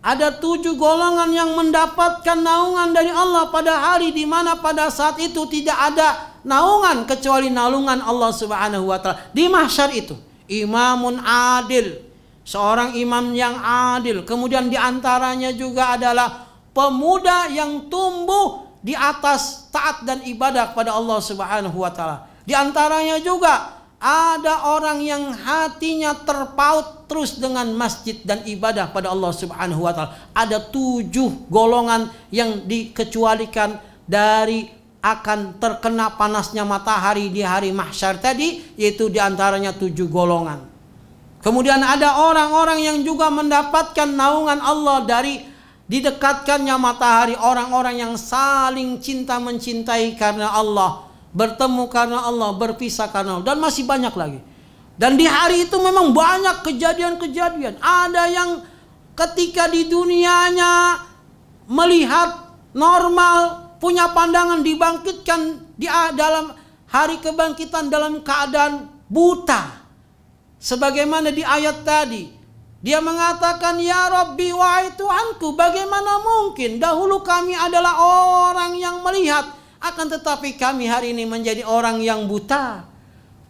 Speaker 1: Ada tujuh golongan yang mendapatkan naungan dari Allah pada hari di mana pada saat itu tidak ada naungan kecuali naungan Allah Subhanahu wa taala di mahsyar itu. Imamun adil, seorang imam yang adil. Kemudian di antaranya juga adalah pemuda yang tumbuh di atas taat dan ibadah kepada Allah Subhanahu wa taala. Di antaranya juga ada orang yang hatinya terpaut terus dengan masjid dan ibadah pada Allah Subhanahu wa taala. Ada tujuh golongan yang dikecualikan dari akan terkena panasnya matahari di hari mahsyar tadi yaitu di antaranya tujuh golongan. Kemudian ada orang-orang yang juga mendapatkan naungan Allah dari Didekatkannya matahari orang-orang yang saling cinta mencintai karena Allah, bertemu karena Allah, berpisah karena Allah dan masih banyak lagi. Dan di hari itu memang banyak kejadian-kejadian. Ada yang ketika di dunianya melihat normal, punya pandangan dibangkitkan di dalam hari kebangkitan dalam keadaan buta. Sebagaimana di ayat tadi, dia mengatakan, Ya Rabbi wa itu bagaimana mungkin dahulu kami adalah orang yang melihat, akan tetapi kami hari ini menjadi orang yang buta.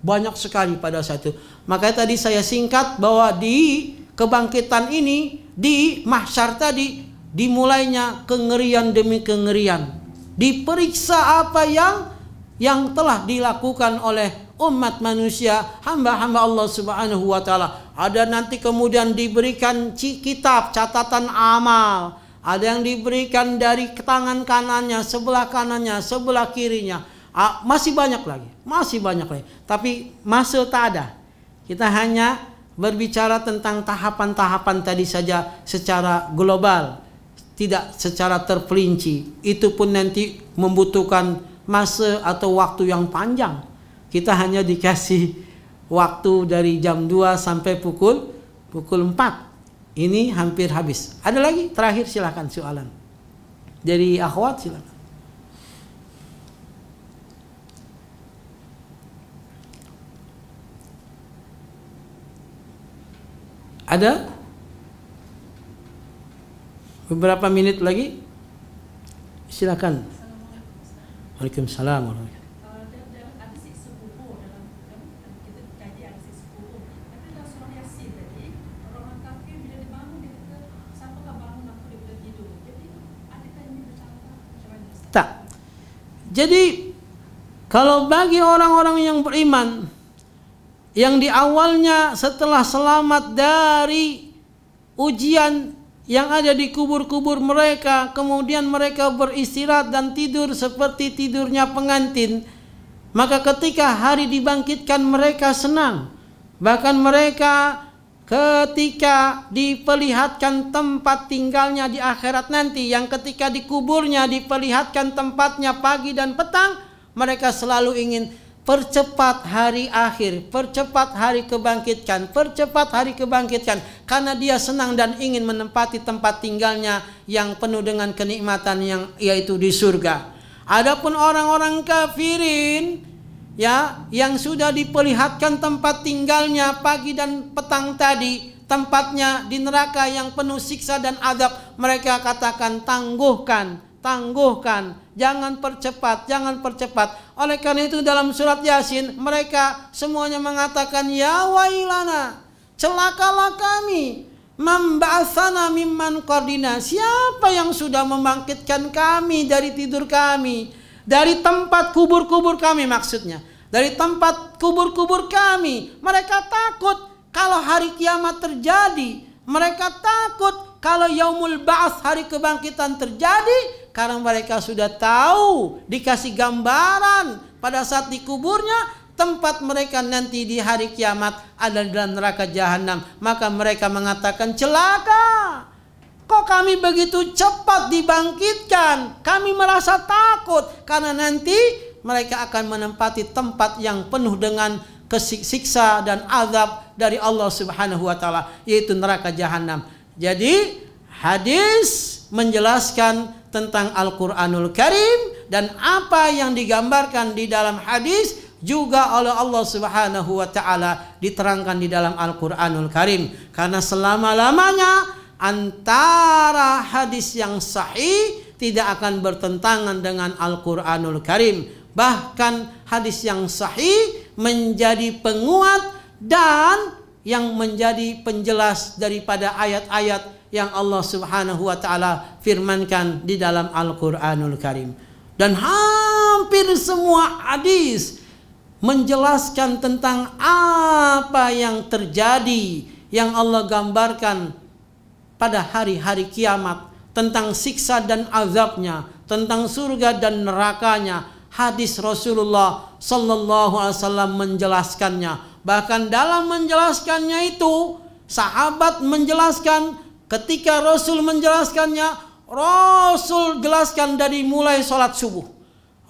Speaker 1: Banyak sekali pada satu. Makanya tadi saya singkat bahwa di kebangkitan ini, di mahsyar tadi, dimulainya kengerian demi kengerian. Diperiksa apa yang yang telah dilakukan oleh umat manusia, hamba-hamba Allah Subhanahu wa taala ada nanti kemudian diberikan kitab catatan amal, ada yang diberikan dari tangan kanannya, sebelah kanannya, sebelah kirinya. Masih banyak lagi, masih banyak lagi. Tapi masuk tak ada. Kita hanya berbicara tentang tahapan-tahapan tadi saja secara global, tidak secara terpelinci. Itu pun nanti membutuhkan masa atau waktu yang panjang. Kita hanya dikasih waktu dari jam 2 sampai pukul pukul 4. Ini hampir habis. Ada lagi terakhir silakan soalan. Jadi akhwat silakan. Ada beberapa menit lagi. Silakan. Waalaikumsalam warahmatullahi Jadi kalau bagi orang-orang yang beriman yang di awalnya setelah selamat dari ujian yang ada di kubur-kubur mereka kemudian mereka beristirahat dan tidur seperti tidurnya pengantin maka ketika hari dibangkitkan mereka senang bahkan mereka ketika diperlihatkan tempat tinggalnya di akhirat nanti yang ketika dikuburnya diperlihatkan tempatnya pagi dan petang mereka selalu ingin percepat hari akhir, percepat hari kebangkitan, percepat hari kebangkitan, karena dia senang dan ingin menempati tempat tinggalnya yang penuh dengan kenikmatan yang yaitu di surga. Adapun orang-orang kafirin ya yang sudah diperlihatkan tempat tinggalnya pagi dan petang tadi tempatnya di neraka yang penuh siksa dan adab mereka katakan tangguhkan tangguhkan jangan percepat jangan percepat oleh karena itu dalam surat yasin mereka semuanya mengatakan ya wailana celakalah kami Memba'athana mimman kordina Siapa yang sudah membangkitkan kami dari tidur kami dari tempat kubur-kubur kami maksudnya. Dari tempat kubur-kubur kami. Mereka takut kalau hari kiamat terjadi. Mereka takut kalau yaumul baas hari kebangkitan terjadi karena mereka sudah tahu dikasih gambaran pada saat dikuburnya tempat mereka nanti di hari kiamat adalah di dalam neraka jahanam maka mereka mengatakan celaka Kok kami begitu cepat dibangkitkan? Kami merasa takut karena nanti mereka akan menempati tempat yang penuh dengan kesiksa dan azab dari Allah Subhanahu wa taala yaitu neraka jahanam. Jadi hadis menjelaskan tentang Al-Qur'anul Karim dan apa yang digambarkan di dalam hadis juga oleh Allah Subhanahu wa taala diterangkan di dalam Al-Qur'anul Karim karena selama-lamanya antara hadis yang sahih tidak akan bertentangan dengan Al-Quranul Karim. Bahkan hadis yang sahih menjadi penguat dan yang menjadi penjelas daripada ayat-ayat yang Allah Subhanahu wa taala firmankan di dalam Al-Qur'anul Karim. Dan hampir semua hadis menjelaskan tentang apa yang terjadi yang Allah gambarkan pada hari-hari kiamat, tentang siksa dan azabnya, tentang surga dan nerakanya. Hadis Rasulullah Sallallahu Alaihi Wasallam menjelaskannya. Bahkan dalam menjelaskannya itu, sahabat menjelaskan ketika Rasul menjelaskannya, Rasul jelaskan dari mulai sholat subuh.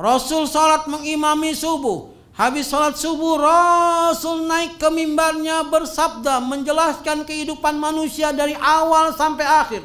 Speaker 1: Rasul sholat mengimami subuh. Habis sholat subuh Rasul naik ke mimbarnya bersabda menjelaskan kehidupan manusia dari awal sampai akhir.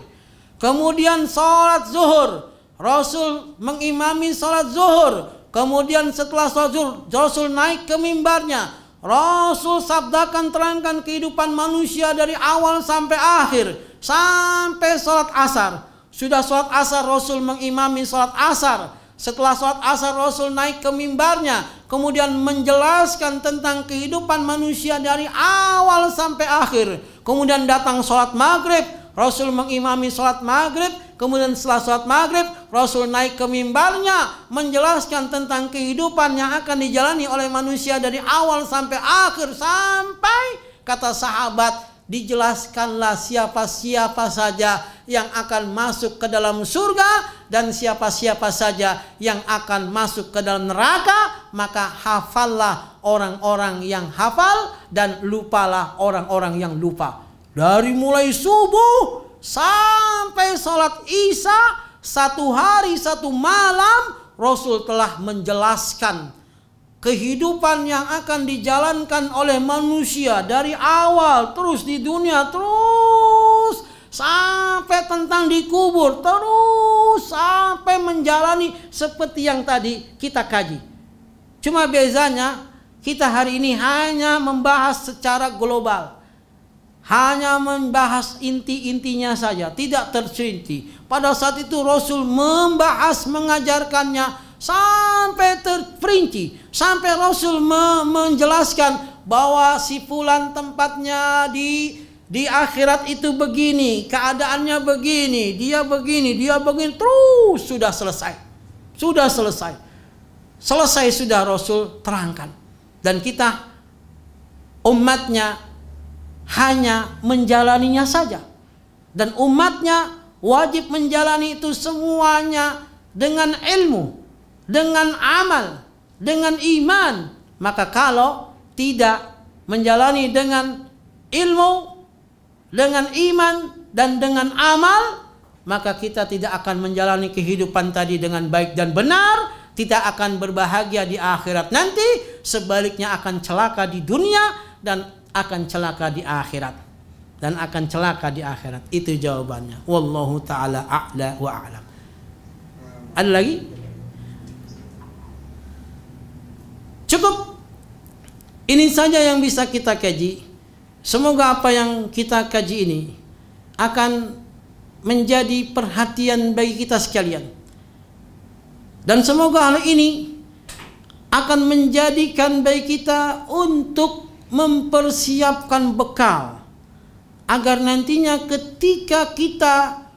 Speaker 1: Kemudian sholat zuhur Rasul mengimami sholat zuhur. Kemudian setelah sholat zuhur Rasul naik ke mimbarnya. Rasul sabdakan terangkan kehidupan manusia dari awal sampai akhir. Sampai sholat asar. Sudah sholat asar Rasul mengimami sholat asar. Setelah sholat asar Rasul naik ke mimbarnya Kemudian menjelaskan tentang kehidupan manusia dari awal sampai akhir Kemudian datang sholat maghrib Rasul mengimami sholat maghrib Kemudian setelah sholat maghrib Rasul naik ke mimbarnya Menjelaskan tentang kehidupan yang akan dijalani oleh manusia Dari awal sampai akhir Sampai kata sahabat dijelaskanlah siapa-siapa saja yang akan masuk ke dalam surga dan siapa-siapa saja yang akan masuk ke dalam neraka maka hafallah orang-orang yang hafal dan lupalah orang-orang yang lupa dari mulai subuh sampai sholat isya satu hari satu malam Rasul telah menjelaskan kehidupan yang akan dijalankan oleh manusia dari awal terus di dunia terus sampai tentang dikubur terus sampai menjalani seperti yang tadi kita kaji. Cuma bezanya kita hari ini hanya membahas secara global. Hanya membahas inti-intinya saja, tidak tercinti. Pada saat itu Rasul membahas mengajarkannya sampai terperinci sampai Rasul menjelaskan bahwa si fulan tempatnya di di akhirat itu begini, keadaannya begini, dia begini, dia begini terus sudah selesai. Sudah selesai. Selesai sudah Rasul terangkan. Dan kita umatnya hanya menjalaninya saja. Dan umatnya wajib menjalani itu semuanya dengan ilmu, dengan amal, dengan iman, maka kalau tidak menjalani dengan ilmu, dengan iman dan dengan amal, maka kita tidak akan menjalani kehidupan tadi dengan baik dan benar, tidak akan berbahagia di akhirat nanti, sebaliknya akan celaka di dunia dan akan celaka di akhirat dan akan celaka di akhirat. Itu jawabannya. Wallahu taala a'la wa a'lam. Ada lagi? Cukup. Ini saja yang bisa kita kaji. Semoga apa yang kita kaji ini akan menjadi perhatian bagi kita sekalian. Dan semoga hal ini akan menjadikan bagi kita untuk mempersiapkan bekal agar nantinya ketika kita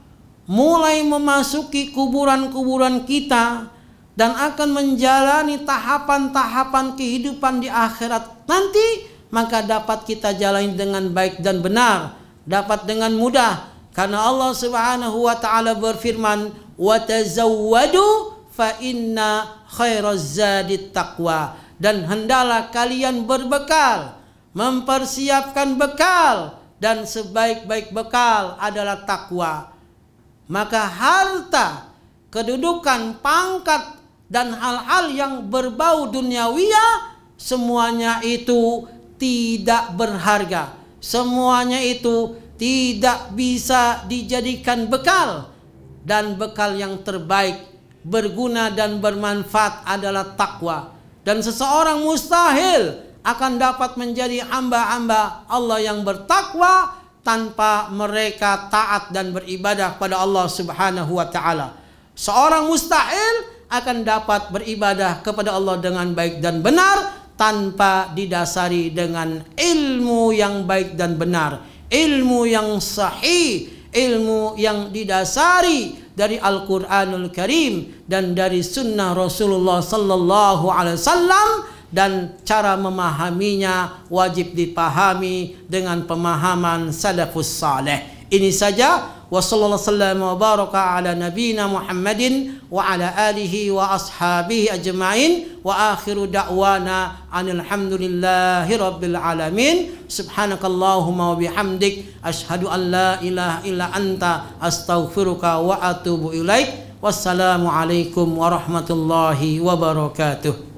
Speaker 1: mulai memasuki kuburan-kuburan kita dan akan menjalani tahapan-tahapan kehidupan di akhirat nanti maka dapat kita jalani dengan baik dan benar dapat dengan mudah karena Allah Subhanahu wa taala berfirman wa tazawwadu fa inna khairaz zadi taqwa dan hendalah kalian berbekal mempersiapkan bekal dan sebaik-baik bekal adalah takwa maka harta kedudukan pangkat dan hal-hal yang berbau duniawiya semuanya itu tidak berharga. Semuanya itu tidak bisa dijadikan bekal dan bekal yang terbaik berguna dan bermanfaat adalah takwa. Dan seseorang mustahil akan dapat menjadi hamba-hamba Allah yang bertakwa tanpa mereka taat dan beribadah pada Allah Subhanahu wa taala. Seorang mustahil akan dapat beribadah kepada Allah dengan baik dan benar tanpa didasari dengan ilmu yang baik dan benar, ilmu yang sahih, ilmu yang didasari dari Al-Qur'anul Karim dan dari sunnah Rasulullah sallallahu alaihi wasallam dan cara memahaminya wajib dipahami dengan pemahaman salafus saleh. Ini saja wa sallallahu sallam wa baraka ala nabiyina Muhammadin wa ala alihi wa ashabihi ajma'in wa akhiru da'wana anil hamdulillahi rabbil alamin subhanakallahumma wa bihamdik ashhadu an la ilaha illa anta astaghfiruka wa atubu ilaik wassalamu alaikum warahmatullahi wabarakatuh